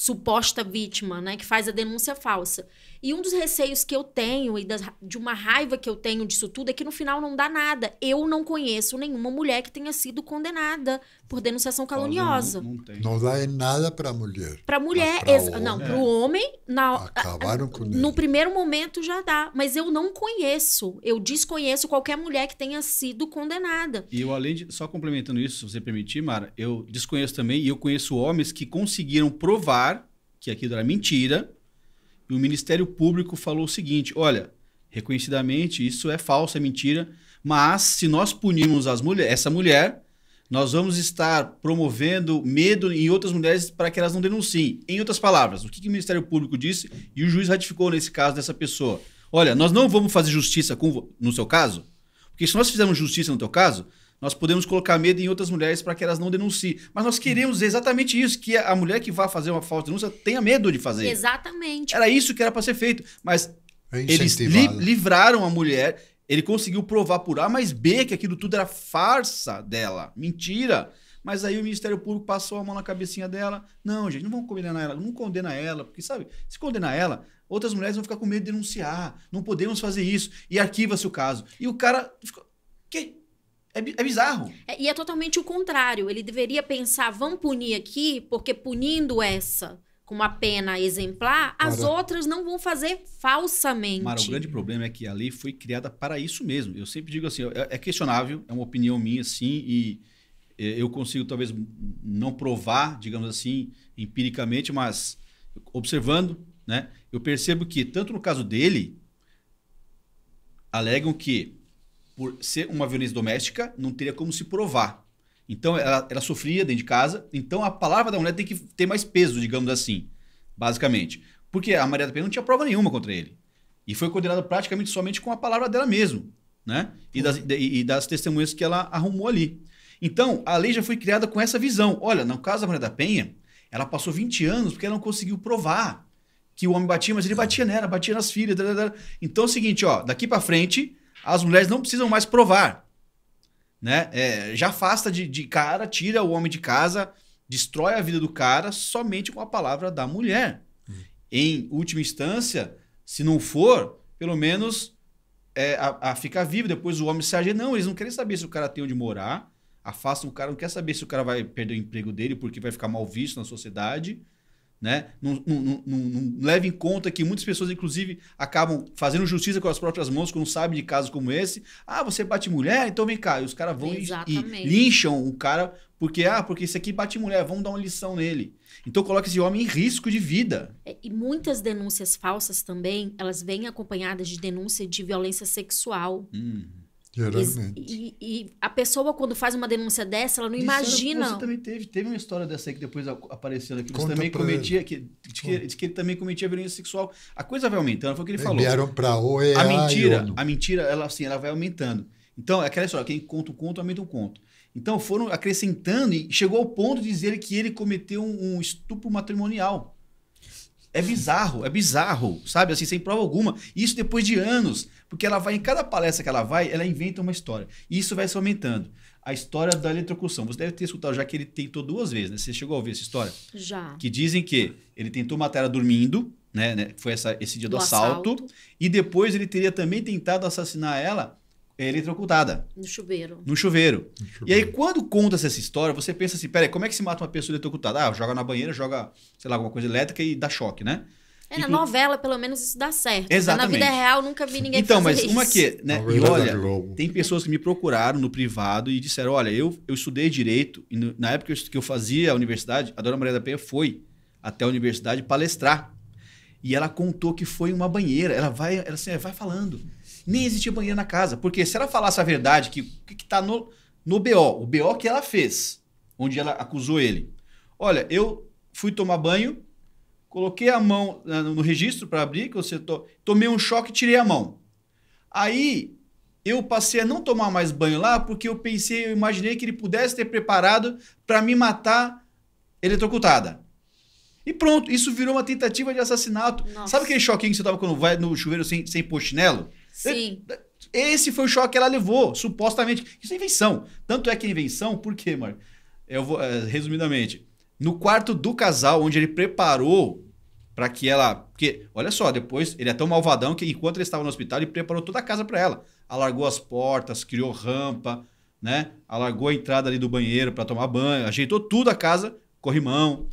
suposta vítima, né, que faz a denúncia falsa. E um dos receios que eu tenho e das, de uma raiva que eu tenho disso tudo é que no final não dá nada. Eu não conheço nenhuma mulher que tenha sido condenada por denunciação caluniosa. Não, não, não dá em nada para mulher. Para mulher, pra homem, não, para o homem, na, acabaram com ele. no primeiro momento já dá. Mas eu não conheço, eu desconheço qualquer mulher que tenha sido condenada. E eu, além de, só complementando isso, se você permitir, Mara, eu desconheço também e eu conheço homens que conseguiram provar que aquilo era mentira e o Ministério Público falou o seguinte: olha, reconhecidamente isso é falso, é mentira, mas se nós punirmos as mulher, essa mulher, nós vamos estar promovendo medo em outras mulheres para que elas não denunciem. Em outras palavras, o que, que o Ministério Público disse e o juiz ratificou nesse caso dessa pessoa? Olha, nós não vamos fazer justiça com, no seu caso, porque se nós fizermos justiça no teu caso, nós podemos colocar medo em outras mulheres para que elas não denunciem. Mas nós queremos exatamente isso, que a mulher que vá fazer uma falsa denúncia tenha medo de fazer. Exatamente. Era isso que era para ser feito. Mas é eles li livraram a mulher, ele conseguiu provar por A mas B que aquilo tudo era farsa dela, mentira. Mas aí o Ministério Público passou a mão na cabecinha dela. Não, gente, não vamos condenar ela, não condena ela, porque sabe, se condenar ela, outras mulheres vão ficar com medo de denunciar. Não podemos fazer isso. E arquiva-se o caso. E o cara ficou, é, é bizarro. É, e é totalmente o contrário. Ele deveria pensar, vamos punir aqui, porque punindo essa com uma pena exemplar, as outras não vão fazer falsamente. Mara, o grande problema é que a lei foi criada para isso mesmo. Eu sempre digo assim, é, é questionável, é uma opinião minha, assim, e é, eu consigo talvez não provar, digamos assim, empiricamente, mas observando, né, eu percebo que tanto no caso dele alegam que por ser uma violência doméstica, não teria como se provar. Então, ela, ela sofria dentro de casa. Então, a palavra da mulher tem que ter mais peso, digamos assim, basicamente. Porque a Maria da Penha não tinha prova nenhuma contra ele. E foi condenada praticamente somente com a palavra dela mesmo, né? E das, uhum. e das testemunhas que ela arrumou ali. Então, a lei já foi criada com essa visão. Olha, no caso da Maria da Penha, ela passou 20 anos porque ela não conseguiu provar que o homem batia, mas ele batia nela, batia nas filhas. Então é o seguinte, ó, daqui para frente, as mulheres não precisam mais provar. Né? É, já afasta de, de cara, tira o homem de casa, destrói a vida do cara somente com a palavra da mulher. Uhum. Em última instância, se não for, pelo menos é, a, a ficar vivo. Depois o homem se ajeita. Não, eles não querem saber se o cara tem onde morar. afasta o cara, não quer saber se o cara vai perder o emprego dele porque vai ficar mal visto na sociedade. Né? Não, não, não, não, leva em conta que muitas pessoas, inclusive, acabam fazendo justiça com as próprias mãos, quando sabem de casos como esse. Ah, você bate mulher? Então vem cá. E os caras vão e, e, lincham o cara porque, ah, porque esse aqui bate mulher, vamos dar uma lição nele. Então coloca esse homem em risco de vida. É, e muitas denúncias falsas também, elas vêm acompanhadas de denúncia de violência sexual. Uhum. Geralmente. E, e, a pessoa, quando faz uma denúncia dessa, ela não Isso imagina. você também teve, teve uma história dessa aí que depois apareceu aqui. Né, você também cometia. Que, diz, que, que ele também cometia violência sexual. A coisa vai aumentando, foi o que ele falou. Vieram pra OEA, A mentira, a mentira, ela assim, ela vai aumentando. Então, é aquela história, quem conta o conto, aumenta o conto. Então foram acrescentando e chegou ao ponto de dizer que ele cometeu um, um estupro matrimonial. É bizarro, é bizarro, sabe? Assim, sem prova alguma. Isso depois de anos, porque ela vai, em cada palestra que ela vai, ela inventa uma história. E isso vai se aumentando. A história da eletrocução. Você deve ter escutado já que ele tentou duas vezes, né? Você chegou a ouvir essa história? Já. Que dizem que ele tentou matar ela dormindo, né? Foi essa, esse dia do, do assalto, assalto. E depois ele teria também tentado assassinar ela eletrocutada. No chuveiro. No chuveiro. No chuveiro. E aí, quando conta-se essa história, você pensa assim: peraí, como é que se mata uma pessoa eletrocutada? Ah, joga na banheira, joga, sei lá, alguma coisa elétrica e dá choque, né? É, na novela, pelo menos, isso dá certo. Exatamente. Né? na vida real, nunca vi ninguém então, fazer isso. Então, mas uma que, né? E olha, tem pessoas que me procuraram no privado e disseram: olha, eu, eu estudei direito, e na época que eu fazia a universidade, a dona Maria da Penha foi até a universidade palestrar. E ela contou que foi uma banheira. Ela vai, ela assim, vai falando nem existia banheiro na casa. Porque se ela falasse a verdade, que que, que tá no, no BO, o BO que ela fez, onde ela acusou ele. Olha, eu fui tomar banho, coloquei a mão no registro para abrir, que você to... tomei um choque e tirei a mão. Aí eu passei a não tomar mais banho lá porque eu pensei, eu imaginei que ele pudesse ter preparado para me matar eletrocutada. E pronto, isso virou uma tentativa de assassinato. Nossa. Sabe aquele choquinho que você tava quando vai no chuveiro sem, sem pôr chinelo? É, Sim. Esse foi o choque que ela levou, supostamente. Isso é invenção. Tanto é que é invenção, por quê, Marco? Eu vou, eh, resumidamente, no quarto do casal, onde ele preparou para que ela. Porque, olha só, depois ele é tão malvadão que enquanto ele estava no hospital, ele preparou toda a casa para ela. Alargou as portas, criou rampa, né? Alargou a entrada ali do banheiro para tomar banho, ajeitou tudo a casa, corrimão.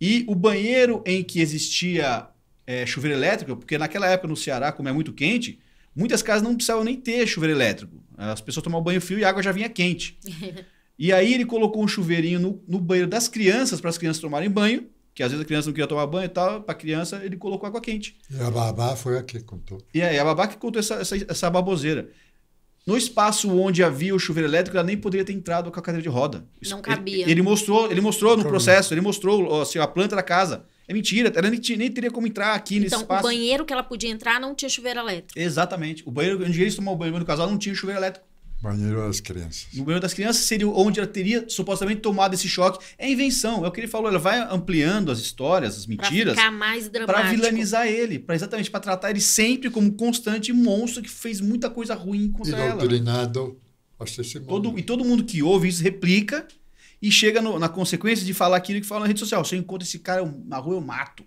E o banheiro em que existia é, chuveiro elétrico, porque naquela época no Ceará, como é muito quente, Muitas casas não precisavam nem ter chuveiro elétrico. As pessoas tomavam banho frio e a água já vinha quente. e aí ele colocou um chuveirinho no, no banheiro das crianças, para as crianças tomarem banho, que às vezes a criança não queria tomar banho e tal, para a criança ele colocou água quente. E a babá foi a que contou. E aí a babá que contou essa, essa, essa baboseira. No espaço onde havia o chuveiro elétrico, ela nem poderia ter entrado com a cadeira de roda. Não cabia. Ele, ele mostrou, ele mostrou no processo, ele mostrou assim, a planta da casa. É mentira, ela nem, nem teria como entrar aqui então, nesse espaço. Então, o banheiro que ela podia entrar não tinha chuveiro elétrico. Exatamente. O banheiro onde eles tomavam o banheiro no casal não tinha chuveiro elétrico. Banheiro das crianças. No banheiro das crianças seria onde ela teria supostamente tomado esse choque. É invenção, é o que ele falou. Ela vai ampliando as histórias, as mentiras. Pra ficar mais dramático. Para vilanizar ele. Pra, exatamente, para tratar ele sempre como constante monstro que fez muita coisa ruim contra e ela. E doutrinado a ser Todo, e todo mundo que ouve isso replica e chega no, na consequência de falar aquilo que fala na rede social. Se eu encontro esse cara na rua, eu mato.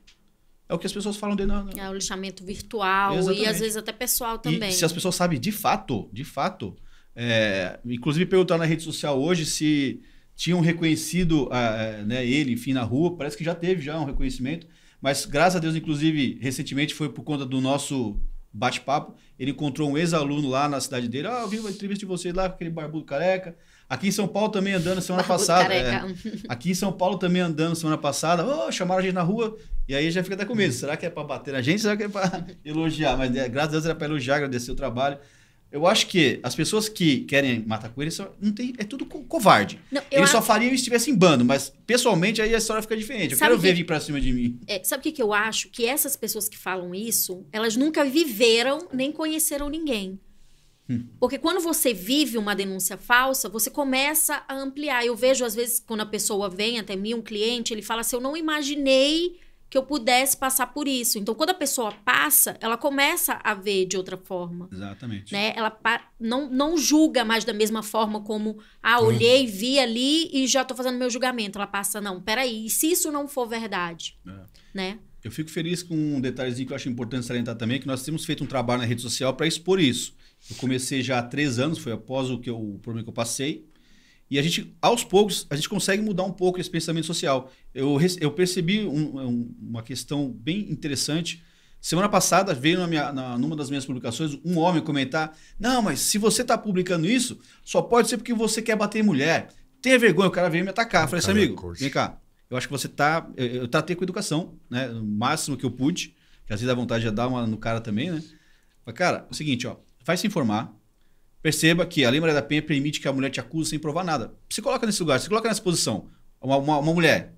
É o que as pessoas falam dele. Na, É o lixamento virtual Exatamente. e às vezes até pessoal também. E, se as né? pessoas sabem de fato, de fato. É, inclusive perguntaram na rede social hoje se tinham reconhecido uh, né, ele, enfim, na rua. Parece que já teve já um reconhecimento. Mas graças a Deus, inclusive, recentemente foi por conta do nosso bate-papo. Ele encontrou um ex-aluno lá na cidade dele. Ah, eu vi uma entrevista de vocês lá, aquele barbudo careca. É. Aqui em São Paulo também andando semana passada. É, aqui em São Paulo também andando semana passada. Oh, chamaram a gente na rua. E aí já fica até com medo. Uhum. Será que é para bater na gente? Será que é para elogiar? Mas é, graças a Deus era para elogiar, agradecer o trabalho. Eu acho que as pessoas que querem matar coelho são, não tem, é tudo co covarde. Não, Eles acho... só fariam se estivesse em bando, mas pessoalmente aí a história fica diferente. Eu sabe quero que... ver vir pra cima de mim. É, sabe o que, que eu acho? Que essas pessoas que falam isso, elas nunca viveram nem conheceram ninguém. Porque quando você vive uma denúncia falsa, você começa a ampliar. Eu vejo, às vezes, quando a pessoa vem até mim, um cliente, ele fala assim: Eu não imaginei que eu pudesse passar por isso. Então, quando a pessoa passa, ela começa a ver de outra forma. Exatamente. Né? Ela não, não julga mais da mesma forma como, ah, olhei, vi ali e já estou fazendo meu julgamento. Ela passa, não, peraí, e se isso não for verdade? É. Né? Eu fico feliz com um detalhezinho que eu acho importante salientar também, que nós temos feito um trabalho na rede social para expor isso. Eu comecei já há três anos, foi após o, que eu, o problema que eu passei. E a gente, aos poucos, a gente consegue mudar um pouco esse pensamento social. Eu, eu percebi um, um, uma questão bem interessante. Semana passada veio na minha, na, numa das minhas publicações um homem comentar: Não, mas se você está publicando isso, só pode ser porque você quer bater em mulher. Tenha vergonha, o cara veio me atacar. Eu falei assim, amigo, vem cá. Eu acho que você tá. Eu, eu tratei com educação, né? O máximo que eu pude, que às vezes a vontade de dar uma no cara também, né? Mas, cara, é o seguinte, ó vai se informar, perceba que a Lei Maria da Penha permite que a mulher te acuse sem provar nada. Se coloca nesse lugar, se coloca nessa posição, uma, uma, uma mulher.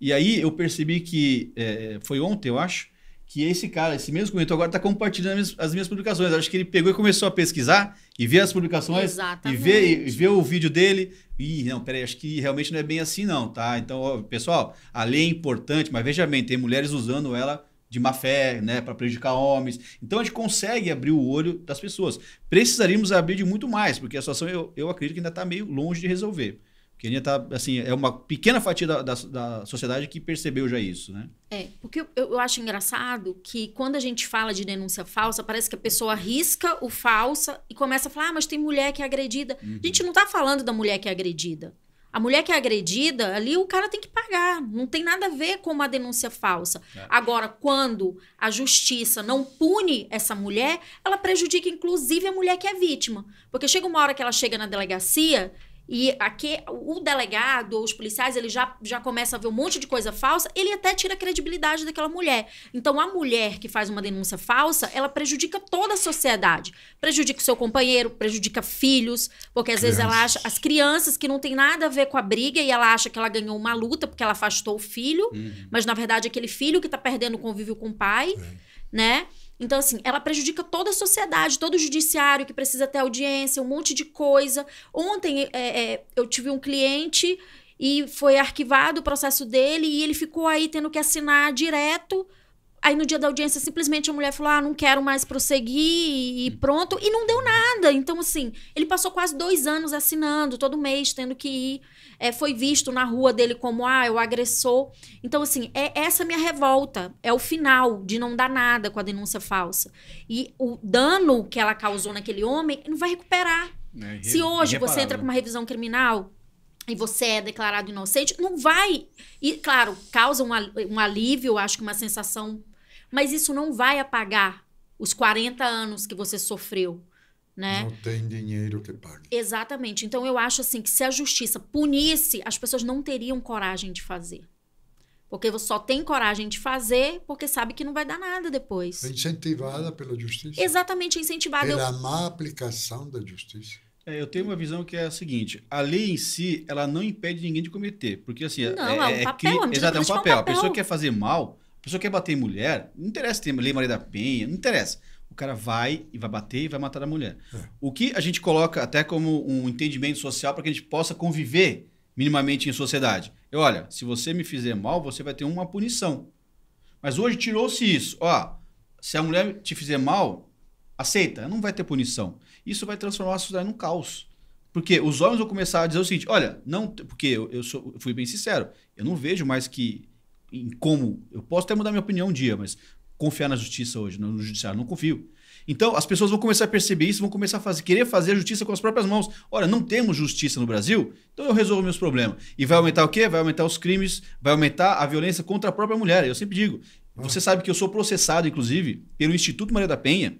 E aí eu percebi que, é, foi ontem, eu acho, que esse cara, esse mesmo comentário agora está compartilhando as minhas, as minhas publicações. acho que ele pegou e começou a pesquisar e ver as publicações e ver, e ver o vídeo dele. Ih, não, peraí, acho que realmente não é bem assim não, tá? Então, ó, pessoal, a lei é importante, mas veja bem, tem mulheres usando ela de má fé, né, para prejudicar homens. Então a gente consegue abrir o olho das pessoas. Precisaríamos abrir de muito mais, porque a situação eu, eu acredito que ainda está meio longe de resolver. Porque ainda está assim, é uma pequena fatia da, da, da, sociedade que percebeu já isso, né? É, porque eu, eu acho engraçado que quando a gente fala de denúncia falsa, parece que a pessoa arrisca o falsa e começa a falar, ah, mas tem mulher que é agredida. Uhum. A gente não está falando da mulher que é agredida. A mulher que é agredida, ali o cara tem que pagar. Não tem nada a ver com uma denúncia falsa. É. Agora, quando a justiça não pune essa mulher, ela prejudica inclusive a mulher que é vítima. Porque chega uma hora que ela chega na delegacia e aqui o delegado ou os policiais, ele já, já começa a ver um monte de coisa falsa, ele até tira a credibilidade daquela mulher. Então a mulher que faz uma denúncia falsa, ela prejudica toda a sociedade. Prejudica o seu companheiro, prejudica filhos, porque às crianças. vezes ela acha as crianças que não tem nada a ver com a briga e ela acha que ela ganhou uma luta porque ela afastou o filho, uhum. mas na verdade aquele filho que tá perdendo o convívio com o pai, é. né? Então, assim, ela prejudica toda a sociedade, todo o judiciário que precisa ter audiência, um monte de coisa. Ontem é, é, é eu tive um cliente e foi arquivado o processo dele e ele ficou aí tendo que assinar direto Aí no dia da audiência, simplesmente a mulher falou: Ah, não quero mais prosseguir e pronto. E não deu nada. Então, assim, ele passou quase dois anos assinando, todo mês, tendo que ir. É, foi visto na rua dele como, ah, é o agressor. Então, assim, é essa minha revolta. É o final de não dar nada com a denúncia falsa. E o dano que ela causou naquele homem, não vai recuperar. É, Se hoje você entra né? com uma revisão criminal, e você é declarado inocente, não vai. E, claro, causa um, um alívio, acho que uma sensação mas isso não vai apagar os 40 anos que você sofreu, né? Não tem dinheiro que pague. Exatamente. Então eu acho assim que se a justiça punisse, as pessoas não teriam coragem de fazer. Porque você só tem coragem de fazer porque sabe que não vai dar nada depois. Incentivada pela justiça. Exatamente, incentivada. Pela eu... má aplicação da justiça. É, eu tenho uma visão que é a seguinte: a lei em si, ela não impede ninguém de cometer. Porque assim. É, não, é, é, é um papel, é, é, é um papel. A pessoa quer fazer mal, a pessoa quer bater em mulher, não interessa ter lei Maria da Penha, não interessa. O cara vai e vai bater e vai matar a mulher. É. O que a gente coloca até como um entendimento social para que a gente possa conviver minimamente em sociedade. E olha, se você me fizer mal, você vai ter uma punição. Mas hoje tirou-se isso. Ó, se a mulher te fizer mal, aceita, não vai ter punição. Isso vai transformar a sociedade num caos. Porque os homens vão começar a dizer o seguinte: olha, não, porque eu, eu, sou, eu fui bem sincero, eu não vejo mais que em como. Eu posso até mudar minha opinião um dia, mas confiar na justiça hoje, no judiciário, não confio. Então, as pessoas vão começar a perceber isso, vão começar a fazer, querer fazer a justiça com as próprias mãos. olha não temos justiça no Brasil, então eu resolvo meus problemas. E vai aumentar o quê? Vai aumentar os crimes, vai aumentar a violência contra a própria mulher. Eu sempre digo, ah. você sabe que eu sou processado, inclusive, pelo Instituto Maria da Penha,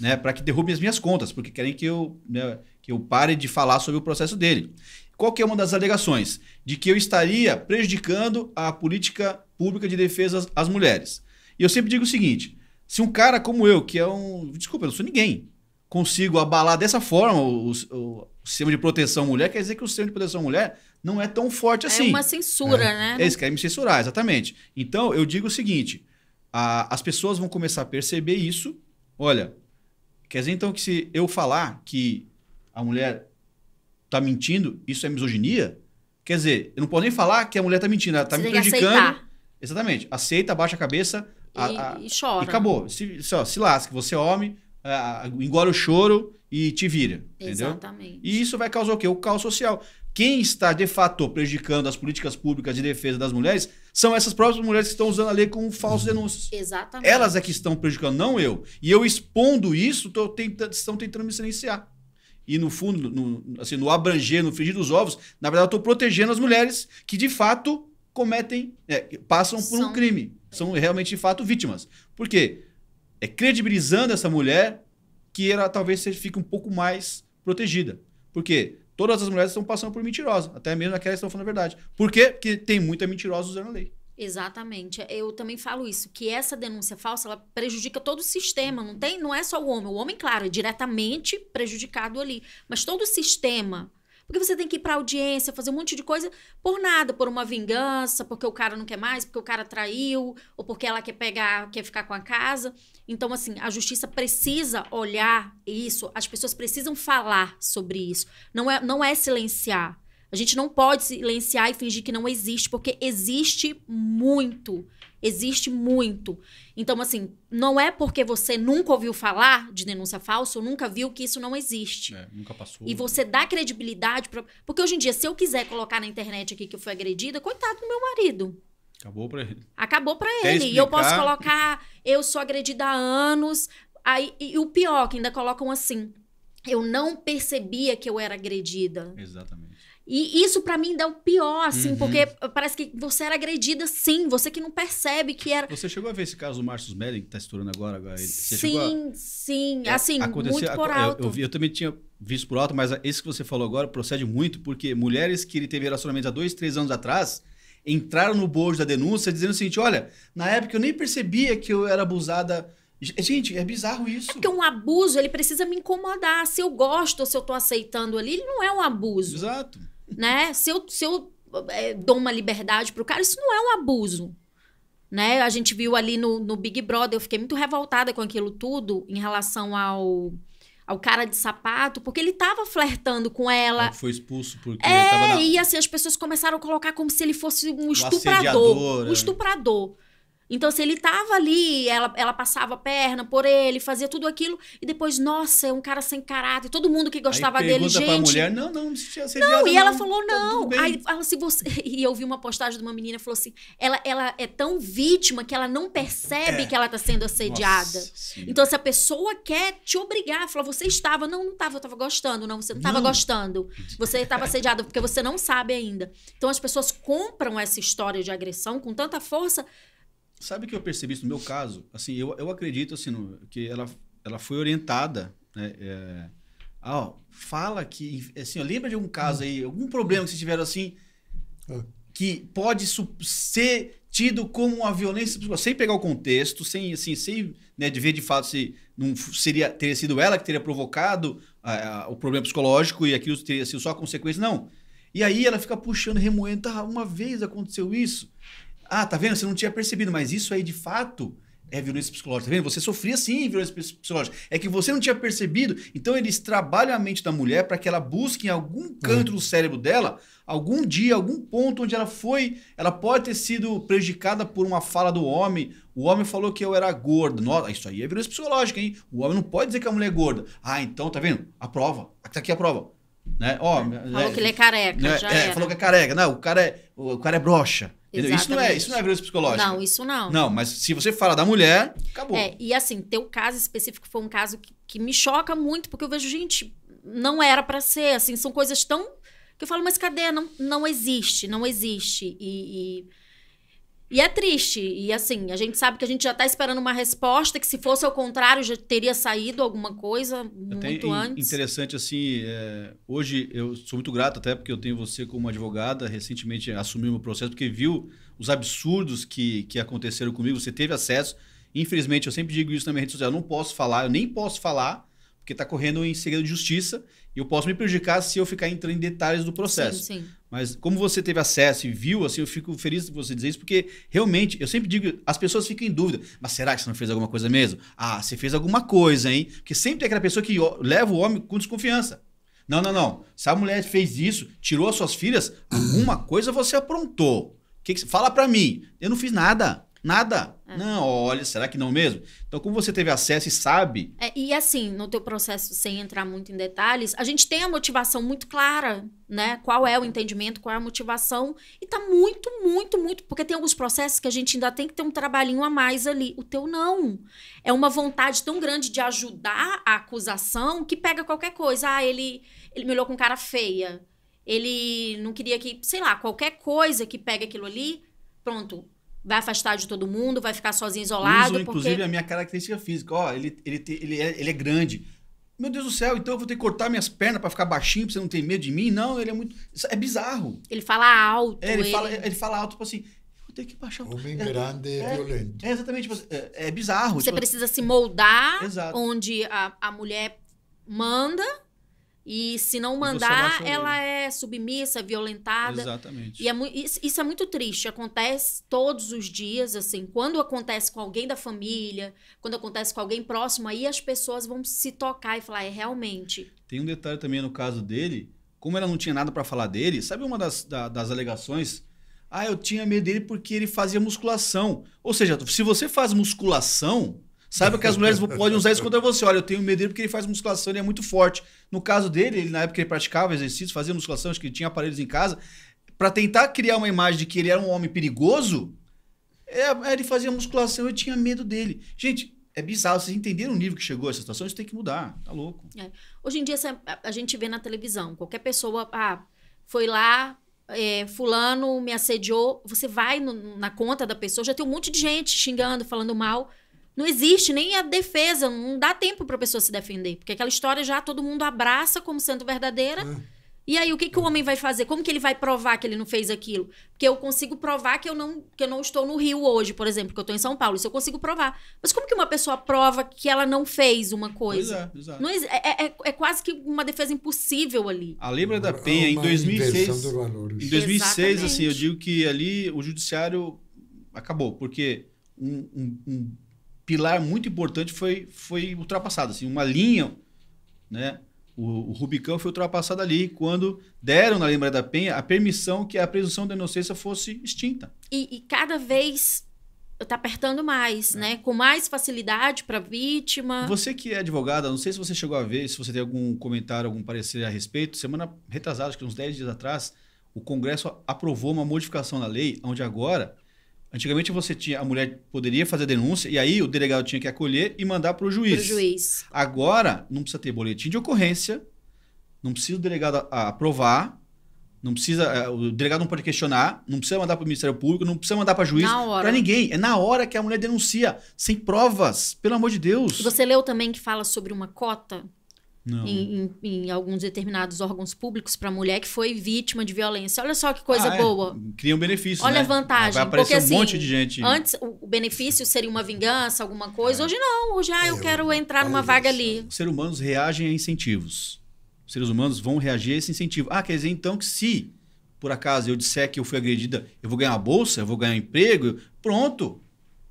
né, para que derrube as minhas contas, porque querem que eu, né, que eu pare de falar sobre o processo dele. Qual que é uma das alegações? De que eu estaria prejudicando a política pública de defesa às mulheres. E eu sempre digo o seguinte: se um cara como eu, que é um. Desculpa, eu não sou ninguém, consigo abalar dessa forma o, o, o sistema de proteção mulher, quer dizer que o sistema de proteção mulher não é tão forte é assim. É uma censura, é. né? Eles querem me censurar, exatamente. Então, eu digo o seguinte: a, as pessoas vão começar a perceber isso. Olha, quer dizer então que se eu falar que a mulher tá mentindo, isso é misoginia? Quer dizer, eu não posso nem falar que a mulher tá mentindo, ela tá Você me prejudicando. Exatamente. Aceita, baixa a cabeça e, a, a, e chora. E acabou. Se, se, ó, se lasque, você é homem, a, engole o choro e te vira. Entendeu? E isso vai causar o quê? O caos social. Quem está, de fato, prejudicando as políticas públicas de defesa das mulheres são essas próprias mulheres que estão usando a lei como falsos uhum. denúncias. Exatamente. Elas é que estão prejudicando, não eu. E eu expondo isso, tô tentando, estão tentando me silenciar e no fundo, no, assim, no abranger, no frigir dos ovos, na verdade eu estou protegendo as mulheres que de fato cometem, é, passam por São... um crime. São realmente de fato vítimas. Por quê? É credibilizando essa mulher que ela talvez fique um pouco mais protegida. Por quê? Todas as mulheres estão passando por mentirosa, até mesmo aquelas que estão falando a verdade. Por quê? Porque tem muita mentirosa usando a lei. Exatamente. Eu também falo isso, que essa denúncia falsa, ela prejudica todo o sistema, não tem, não é só o homem. O homem, claro, é diretamente prejudicado ali, mas todo o sistema. Porque você tem que ir para audiência, fazer um monte de coisa por nada, por uma vingança, porque o cara não quer mais, porque o cara traiu, ou porque ela quer pegar, quer ficar com a casa. Então, assim, a justiça precisa olhar isso, as pessoas precisam falar sobre isso. Não é, não é silenciar. A gente não pode silenciar e fingir que não existe, porque existe muito. Existe muito. Então, assim, não é porque você nunca ouviu falar de denúncia falsa ou nunca viu que isso não existe. É, nunca passou. E você dá credibilidade. Pra... Porque hoje em dia, se eu quiser colocar na internet aqui que eu fui agredida, coitado do meu marido. Acabou pra ele. Acabou pra Quer ele. Explicar? E eu posso colocar, eu sou agredida há anos. Aí, e o pior, que ainda colocam assim, eu não percebia que eu era agredida. Exatamente. E isso para mim dá o pior, assim, uhum. porque parece que você era agredida sim, você que não percebe que era. Você chegou a ver esse caso do Márcio Melling que tá estourando agora? agora. sim, a... sim. É, assim, muito por alto. Eu, eu, eu, também tinha visto por alto, mas esse que você falou agora procede muito, porque mulheres que ele teve relacionamentos há dois, três anos atrás entraram no bojo da denúncia dizendo o seguinte: olha, na época eu nem percebia que eu era abusada. Gente, é bizarro isso. É porque um abuso, ele precisa me incomodar. Se eu gosto, se eu tô aceitando ali, ele não é um abuso. Exato né? Se eu, se eu é, dou uma liberdade pro cara, isso não é um abuso. Né? A gente viu ali no, no Big Brother, eu fiquei muito revoltada com aquilo tudo em relação ao ao cara de sapato, porque ele tava flertando com ela. Ele foi expulso porque é, ele tava na... e assim, as pessoas começaram a colocar como se ele fosse um estuprador. Um estuprador. Então, se assim, ele estava ali, ela, ela passava a perna por ele, fazia tudo aquilo, e depois, nossa, é um cara sem caráter, todo mundo que gostava aí dele, gente. Pra mulher, não, não, não ser Não, e ela não, falou, tá não. Tá aí ela, se você. E eu vi uma postagem de uma menina falou assim: ela, ela é tão vítima que ela não percebe é. que ela está sendo assediada. Nossa, então, se a pessoa quer te obrigar, falar, você estava, não, não estava, eu estava gostando, não, você não estava gostando. Você estava assediada porque você não sabe ainda. Então as pessoas compram essa história de agressão com tanta força Sabe que eu percebi isso no meu caso? Assim, eu, eu acredito assim, no, que ela, ela foi orientada, né? É, ah, ó, fala que. Assim, ó, lembra de algum caso aí, algum problema que vocês tiveram assim, é. que pode ser tido como uma violência sem pegar o contexto, sem assim, sem né, de ver de fato se não seria teria sido ela que teria provocado a, a, o problema psicológico e aquilo teria sido só consequência, não. E aí ela fica puxando, remoendo, tá, uma vez aconteceu isso. Ah, tá vendo? Você não tinha percebido, mas isso aí de fato é violência psicológica. Tá vendo? Você sofria sim violência psicológica. É que você não tinha percebido. Então eles trabalham a mente da mulher para que ela busque em algum hum. canto uhum. do cérebro dela, algum dia, algum ponto onde ela foi, ela pode ter sido prejudicada por uma fala do homem. O homem falou que eu era gordo. Nossa, isso aí é violência psicológica, hein? O homem não pode dizer que a mulher é gorda. Ah, então tá vendo? A prova. Tá aqui a prova. Né? É. É, falou é, que ele é careca, né? já é, era. Falou que é careca. Não, o cara é, o cara é broxa. Isso não, é, isso não é violência psicológica. Não, isso não. Não, mas se você fala da mulher, acabou. É, e assim, teu caso específico foi um caso que, que me choca muito, porque eu vejo, gente, não era para ser, assim, são coisas tão... Que eu falo, mas cadê? Não, não existe, não existe. E, e e é triste. E assim, a gente sabe que a gente já está esperando uma resposta, que se fosse ao contrário, já teria saído alguma coisa muito até antes. Interessante, assim, é, hoje eu sou muito grato até porque eu tenho você como advogada, recentemente assumiu o processo, porque viu os absurdos que, que aconteceram comigo, você teve acesso. Infelizmente, eu sempre digo isso na minha rede social, eu não posso falar, eu nem posso falar, porque está correndo em segredo de justiça, e eu posso me prejudicar se eu ficar entrando em detalhes do processo. Sim, sim. Mas como você teve acesso e viu, assim, eu fico feliz de você dizer isso, porque realmente, eu sempre digo, as pessoas ficam em dúvida. Mas será que você não fez alguma coisa mesmo? Ah, você fez alguma coisa, hein? Porque sempre tem aquela pessoa que leva o homem com desconfiança. Não, não, não. Se a mulher fez isso, tirou as suas filhas, alguma coisa você aprontou. Que que, fala para mim. Eu não fiz nada. Nada. É. Não, olha, será que não mesmo? Então, como você teve acesso e sabe... É, e assim, no teu processo, sem entrar muito em detalhes, a gente tem a motivação muito clara, né? Qual é o entendimento, qual é a motivação. E tá muito, muito, muito... Porque tem alguns processos que a gente ainda tem que ter um trabalhinho a mais ali. O teu não. É uma vontade tão grande de ajudar a acusação que pega qualquer coisa. Ah, ele, ele me olhou com cara feia. Ele não queria que... Sei lá, qualquer coisa que pega aquilo ali... Pronto, vai afastar de todo mundo, vai ficar sozinho isolado. Uso, porque... Inclusive, é a minha característica física. Ó, ele, ele, ele, é, ele é grande. Meu Deus do céu, então eu vou ter que cortar minhas pernas para ficar baixinho, pra você não ter medo de mim? Não, ele é muito. É bizarro. Ele fala alto. É, ele, ele... Fala, ele fala alto, tipo assim. Vou ter que baixar o. Homem é, grande é, é, violento. É exatamente. Tipo, assim, é, bizarro. Você tipo... Assim. precisa se moldar Exato. onde a, a mulher manda e se não mandar, ela é submissa, violentada. Exatamente. E é isso é muito triste. Acontece todos os dias, assim. Quando acontece com alguém da família, quando acontece com alguém próximo, aí as pessoas vão se tocar e falar, é realmente. Tem um detalhe também no caso dele, como ela não tinha nada para falar dele, sabe uma das, da, das alegações? Ah, eu tinha medo dele porque ele fazia musculação. Ou seja, se você faz musculação, Saiba que as mulheres podem usar isso contra você. Olha, eu tenho medo dele porque ele faz musculação, ele é muito forte. No caso dele, ele, na época ele praticava exercício, fazia musculação, acho que ele tinha aparelhos em casa. Para tentar criar uma imagem de que ele era um homem perigoso, é, é ele fazia musculação e tinha medo dele. Gente, é bizarro. Vocês entenderam o nível que chegou essa situação? Isso tem que mudar. Tá louco. É. Hoje em dia, a gente vê na televisão. Qualquer pessoa... Ah, foi lá, é, fulano me assediou. Você vai no, na conta da pessoa, já tem um monte de gente xingando, falando mal não existe nem a defesa, não dá tempo para a pessoa se defender, porque aquela história já todo mundo abraça como sendo verdadeira. É. E aí, o que, que o é. homem vai fazer? Como que ele vai provar que ele não fez aquilo? Porque eu consigo provar que eu não, que eu não estou no Rio hoje, por exemplo, que eu estou em São Paulo. Isso eu consigo provar. Mas como que uma pessoa prova que ela não fez uma coisa? Pois é, não, é, é, é, quase que uma defesa impossível ali. A Libra da Penha, em 2006. Em 2006, Exatamente. assim, eu digo que ali o judiciário acabou, porque um, um, um pilar muito importante foi, foi ultrapassado. Assim, uma linha, né? O, o Rubicão foi ultrapassado ali quando deram na Lembra da Penha a permissão que a presunção da inocência fosse extinta. E, e cada vez está apertando mais, é. né? Com mais facilidade para a vítima. Você que é advogada, não sei se você chegou a ver, se você tem algum comentário, algum parecer a respeito. Semana retrasada, acho que uns 10 dias atrás, o Congresso aprovou uma modificação na lei, onde agora Antigamente você tinha a mulher poderia fazer denúncia e aí o delegado tinha que acolher e mandar para o juiz. Pro juiz. Agora não precisa ter boletim de ocorrência, não precisa o delegado aprovar, não precisa é, o delegado não pode questionar, não precisa mandar para o Ministério Público, não precisa mandar para juiz, para ninguém. É na hora que a mulher denuncia, sem provas, pelo amor de Deus. Você leu também que fala sobre uma cota em, em, em, alguns determinados órgãos públicos para mulher que foi vítima de violência. Olha só que coisa ah, é. boa. Cria um benefício. Olha né? a vantagem. Vai aparecer porque, um assim, monte de gente. Antes, o benefício seria uma vingança, alguma coisa. É. Hoje não. Hoje, ah, eu, é, eu quero entrar numa vaga ali. Os seres humanos reagem a incentivos. Os seres humanos vão reagir a esse incentivo. Ah, quer dizer então que se por acaso eu disser que eu fui agredida, eu vou ganhar uma bolsa, eu vou ganhar um emprego, pronto.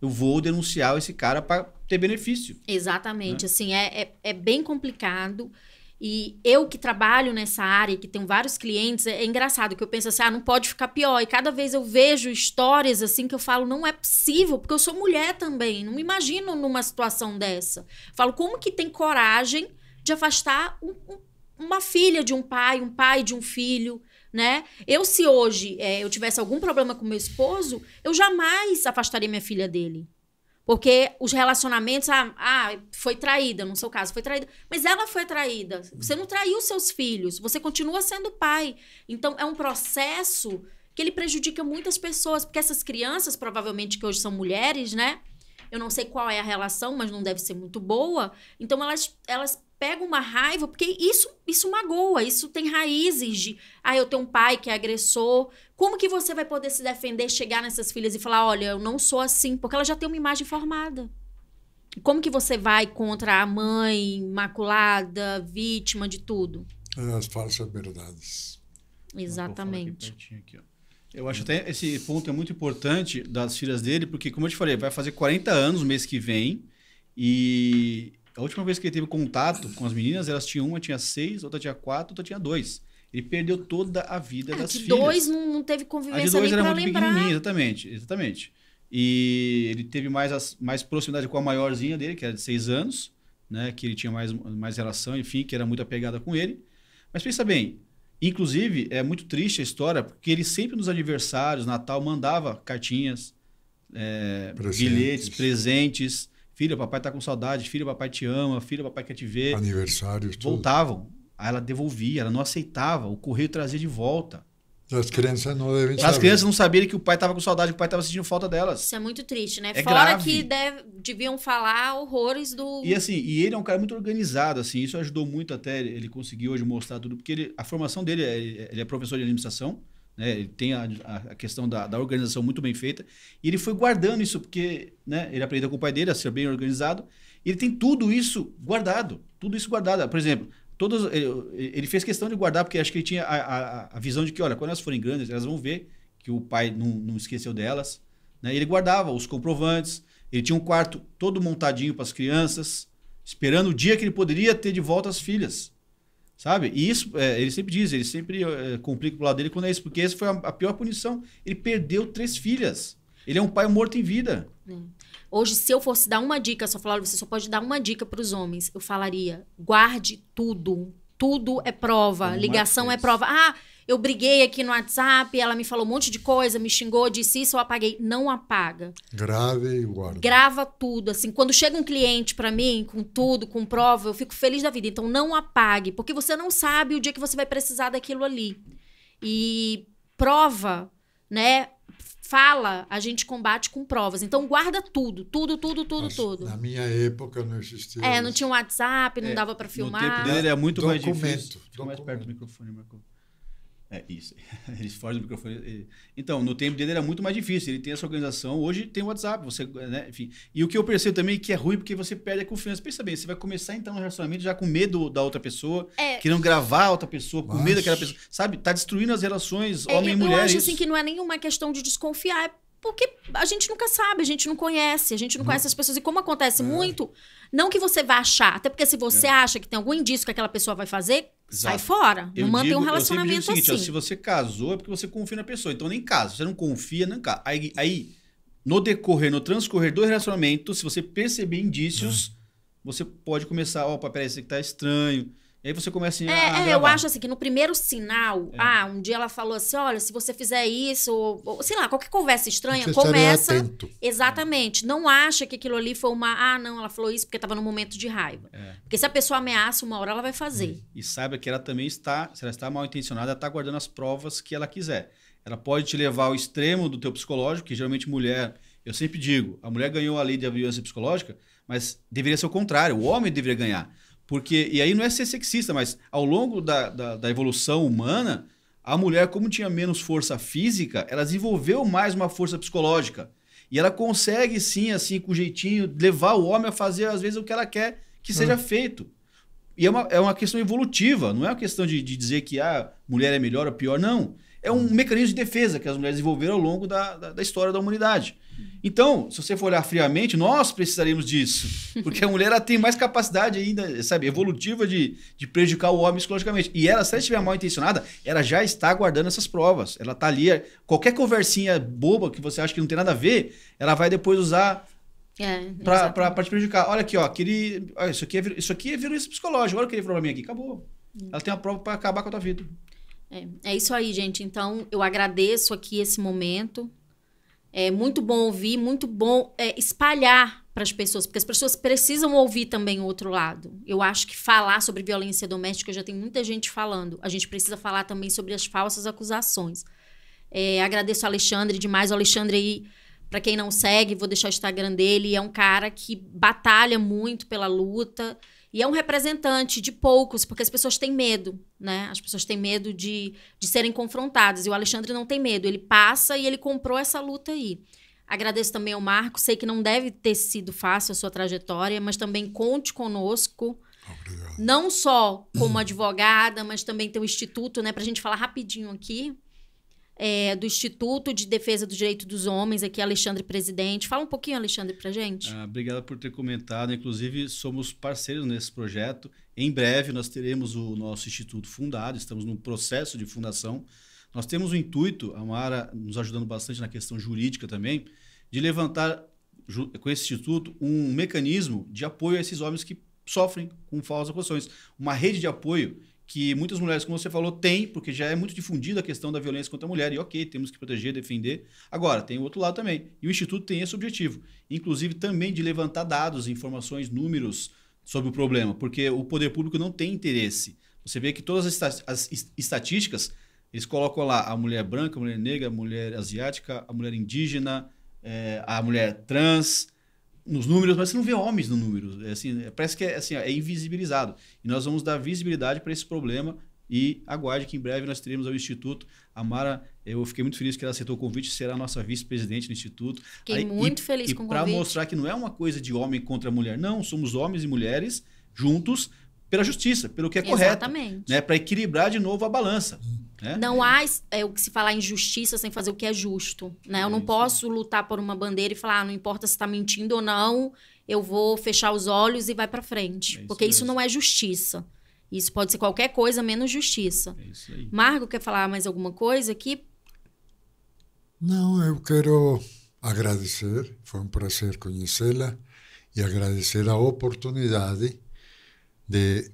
Eu vou denunciar esse cara para ter benefício. Né? Exatamente. Né? Assim, é, é, é, bem complicado. E eu que trabalho nessa área, que tenho vários clientes, é, é engraçado que eu penso assim, ah, não pode ficar pior. E cada vez eu vejo histórias assim que eu falo, não é possível, porque eu sou mulher também, não me imagino numa situação dessa. Falo, como que tem coragem de afastar um, um, uma filha de um pai, um pai de um filho? né? Eu, se hoje é, eu tivesse algum problema com meu esposo, eu jamais afastaria minha filha dele. Porque os relacionamentos, ah, ah, foi traída, no seu caso, foi traída. Mas ela foi traída. Você não traiu seus filhos, você continua sendo pai. Então, é um processo que ele prejudica muitas pessoas. Porque essas crianças, provavelmente, que hoje são mulheres, né? Eu não sei qual é a relação, mas não deve ser muito boa. Então, elas, elas pega uma raiva, porque isso isso magoa, isso tem raízes de, ah, eu tenho um pai que é agressor. Como que você vai poder se defender, chegar nessas filhas e falar, olha, eu não sou assim, porque ela já tem uma imagem formada. Como que você vai contra a mãe maculada, vítima de tudo? As falsas verdades. Exatamente. eu acho até esse ponto é muito importante das filhas dele, porque como eu te falei, vai fazer 40 anos mês que vem. E a última vez que ele teve contato com as meninas, elas tinham uma tinha seis, outra tinha quatro, outra tinha dois. Ele perdeu toda a vida ah, das de filhas. dois não, não teve convivência a de dois nem era muito lembrar. exatamente, exatamente. E ele teve mais, as, mais proximidade com a maiorzinha dele, que era de seis anos, né? Que ele tinha mais, mais relação, enfim, que era muito apegada com ele. Mas pensa bem, inclusive, é muito triste a história, porque ele sempre nos aniversários, Natal, mandava cartinhas, é, presentes. bilhetes, presentes Filha, papai tá com saudade, filha, papai te ama, filha, papai quer te ver. Aniversários, tudo. Voltavam. Aí ela devolvia, ela não aceitava, o correio trazia de volta. As crianças não devem As saber. crianças não que o pai estava com saudade, que o pai estava sentindo falta delas. Isso é muito triste, né? É Fora grave. que deve, deviam falar horrores do. E assim, e ele é um cara muito organizado, assim, isso ajudou muito até ele conseguir hoje mostrar tudo, porque ele, a formação dele, é, ele é professor de administração, né? Ele tem a, a questão da, da, organização muito bem feita. E ele foi guardando isso, porque né, ele aprendeu com o pai dele a ser bem organizado. ele tem tudo isso guardado. Tudo isso guardado. Por exemplo, todos, ele, eh, ele fez questão de guardar, porque acho que ele tinha a, a, a, visão de que, olha, quando elas forem grandes, elas vão ver que o pai não, não esqueceu delas. Né? Ele guardava os comprovantes. Ele tinha um quarto todo montadinho para as crianças, esperando o dia que ele poderia ter de volta as filhas. Sabe? E isso, é, ele sempre diz, ele sempre é, complica o lado dele quando é isso, porque essa foi a, a, pior punição. Ele perdeu três filhas. Ele é um pai morto em vida. É. Hoje, se eu fosse dar uma dica, só falar, você só pode dar uma dica para os homens. Eu falaria: guarde tudo. Tudo é prova. Como ligação é, é prova. Ah, eu briguei aqui no WhatsApp, ela me falou um monte de coisa, me xingou, disse isso, eu apaguei. Não apaga. Grave e guarda. Grava tudo. Assim, quando chega um cliente para mim, com tudo, com prova, eu fico feliz da vida. Então, não apague, porque você não sabe o dia que você vai precisar daquilo ali. E prova, né? Fala, a gente combate com provas. Então, guarda tudo, tudo, tudo, tudo, Mas, tudo. Na minha época não existia. É, não tinha um WhatsApp, não é, dava para filmar. O tempo dele é muito documento, mais difícil. Documento. mais perto do microfone, Marco. É isso. Eles fogem do microfone. Então, no tempo dele era muito mais difícil. Ele tem essa organização. Hoje tem o WhatsApp, você, né? enfim. E o que eu percebo também é que é ruim porque você perde a confiança. Pensa bem, você vai começar então um relacionamento já com medo da outra pessoa, é. querendo gravar a outra pessoa, com Nossa. medo daquela pessoa. Sabe? Tá destruindo as relações é, homem e mulher. Eu acho é assim que não é nenhuma questão de desconfiar, é porque a gente nunca sabe, a gente não conhece, a gente não uhum. conhece as pessoas. E como acontece é. muito, não que você vá achar, até porque se você é. acha que tem algum indício que aquela pessoa vai fazer, Sai fora. Eu não mantém um relacionamento eu seguinte, assim. Ó, se você casou é porque você confia na pessoa. Então nem casa. Você não confia, não casa. Aí, aí, no decorrer, no transcorrer do relacionamento, se você perceber indícios, ah. você pode começar, opa, peraí, isso aqui tá estranho. E aí você começa a. É, a ah, é, eu acho assim que no primeiro sinal, é. ah, um dia ela falou assim: olha, se você fizer isso, ou, sei lá, qualquer conversa estranha, você começa. É. Exatamente. É. Não acha que aquilo ali foi uma. Ah, não, ela falou isso porque estava num momento de raiva. É. Porque se a pessoa ameaça uma hora, ela vai fazer. E, e saiba que ela também está, se ela está mal intencionada, ela está guardando as provas que ela quiser. Ela pode te levar ao extremo do teu psicológico, que geralmente mulher, eu sempre digo, a mulher ganhou a lei de violência psicológica, mas deveria ser o contrário, o homem deveria ganhar. Porque, e aí não é ser sexista, mas ao longo da, da, da evolução humana, a mulher, como tinha menos força física, ela desenvolveu mais uma força psicológica. E ela consegue, sim, assim, com jeitinho, levar o homem a fazer, às vezes, o que ela quer que seja hum. feito. E é uma, é uma questão evolutiva, não é uma questão de, de dizer que a ah, mulher é melhor ou pior, não. É um hum. mecanismo de defesa que as mulheres desenvolveram ao longo da, da, da história da humanidade. Então, se você for olhar friamente, nós precisaríamos disso. Porque a mulher ela tem mais capacidade ainda, sabe, evolutiva de, de prejudicar o homem psicologicamente. E ela, se ela estiver mal intencionada, ela já está guardando essas provas. Ela está ali, qualquer conversinha boba que você acha que não tem nada a ver, ela vai depois usar é, para te prejudicar. Olha aqui, ó, aquele, ó, isso, aqui é, isso aqui é violência psicológica. Olha o que ele falou pra mim aqui. Acabou. Hum. Ela tem uma prova para acabar com a tua vida. É, é isso aí, gente. Então, eu agradeço aqui esse momento. É muito bom ouvir, muito bom é, espalhar para as pessoas, porque as pessoas precisam ouvir também o outro lado. Eu acho que falar sobre violência doméstica já tem muita gente falando. A gente precisa falar também sobre as falsas acusações. É, agradeço ao Alexandre demais. O Alexandre aí, para quem não segue, vou deixar o Instagram dele. É um cara que batalha muito pela luta. E é um representante de poucos, porque as pessoas têm medo, né? As pessoas têm medo de, de serem confrontadas. E o Alexandre não tem medo. Ele passa e ele comprou essa luta aí. Agradeço também ao Marco. Sei que não deve ter sido fácil a sua trajetória, mas também conte conosco. Obrigado. Não só como advogada, mas também tem o instituto, né? Pra gente falar rapidinho aqui é, do Instituto de Defesa do Direito dos Homens, aqui Alexandre Presidente. Fala um pouquinho, Alexandre, para gente. Ah, obrigado por ter comentado. Inclusive, somos parceiros nesse projeto. Em breve, nós teremos o nosso instituto fundado, estamos no processo de fundação. Nós temos o intuito, a Mara nos ajudando bastante na questão jurídica também, de levantar com esse instituto um mecanismo de apoio a esses homens que sofrem com falsas acusações. Uma rede de apoio que muitas mulheres, como você falou, têm, porque já é muito difundida a questão da violência contra a mulher, e ok, temos que proteger, defender. Agora, tem o outro lado também, e o Instituto tem esse objetivo, inclusive também de levantar dados, informações, números sobre o problema, porque o poder público não tem interesse. Você vê que todas as estatísticas, eles colocam lá a mulher branca, a mulher negra, a mulher asiática, a mulher indígena, é, a mulher trans, nos números, mas você não vê homens no número. É assim, é, parece que é, assim, é invisibilizado. E nós vamos dar visibilidade para esse problema e aguarde que em breve nós teremos ao Instituto. A Mara, eu fiquei muito feliz que ela aceitou o convite, será nossa vice-presidente do Instituto. Fiquei Aí, muito e, feliz e com o convite. E para mostrar que não é uma coisa de homem contra mulher, não. Somos homens e mulheres juntos pela justiça, pelo que é Exatamente. correto. Exatamente. Né? Para equilibrar de novo a balança. É? Não há é, o que se falar injustiça sem fazer o que é justo, né? Eu não posso lutar por uma bandeira e falar, ah, não importa se está mentindo ou não, eu vou fechar os olhos e vai para frente, é isso porque isso não é justiça. Isso pode ser qualquer coisa menos justiça. É isso aí. Margo quer falar mais alguma coisa aqui? Não, eu quero agradecer, foi um prazer conhecê-la e agradecer a oportunidade de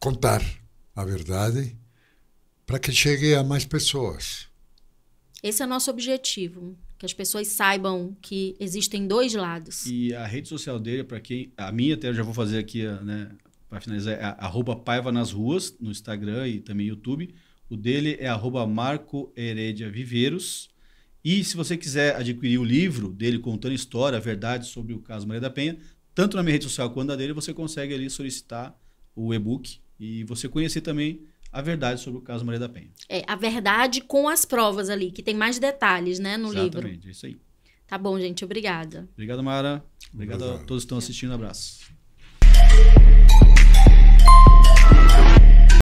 contar a verdade para que chegue a mais pessoas. Esse é o nosso objetivo, que as pessoas saibam que existem dois lados. E a rede social dele, para quem. A minha até já vou fazer aqui, né? Para finalizar, é arroba Paiva nas ruas, no Instagram e também YouTube. O dele é arroba Marco Heredia Viveiros. E se você quiser adquirir o livro dele contando história, a verdade sobre o caso Maria da Penha, tanto na minha rede social quanto na dele, você consegue ali solicitar o e-book e você conhecer também a verdade sobre o caso Maria da Penha. É, a verdade com as provas ali, que tem mais detalhes, né, no Exatamente, livro. Exatamente, é isso aí. Tá bom, gente, obrigada. Obrigado, Mara. Obrigado, Obrigado. a todos que estão assistindo. Um abraço.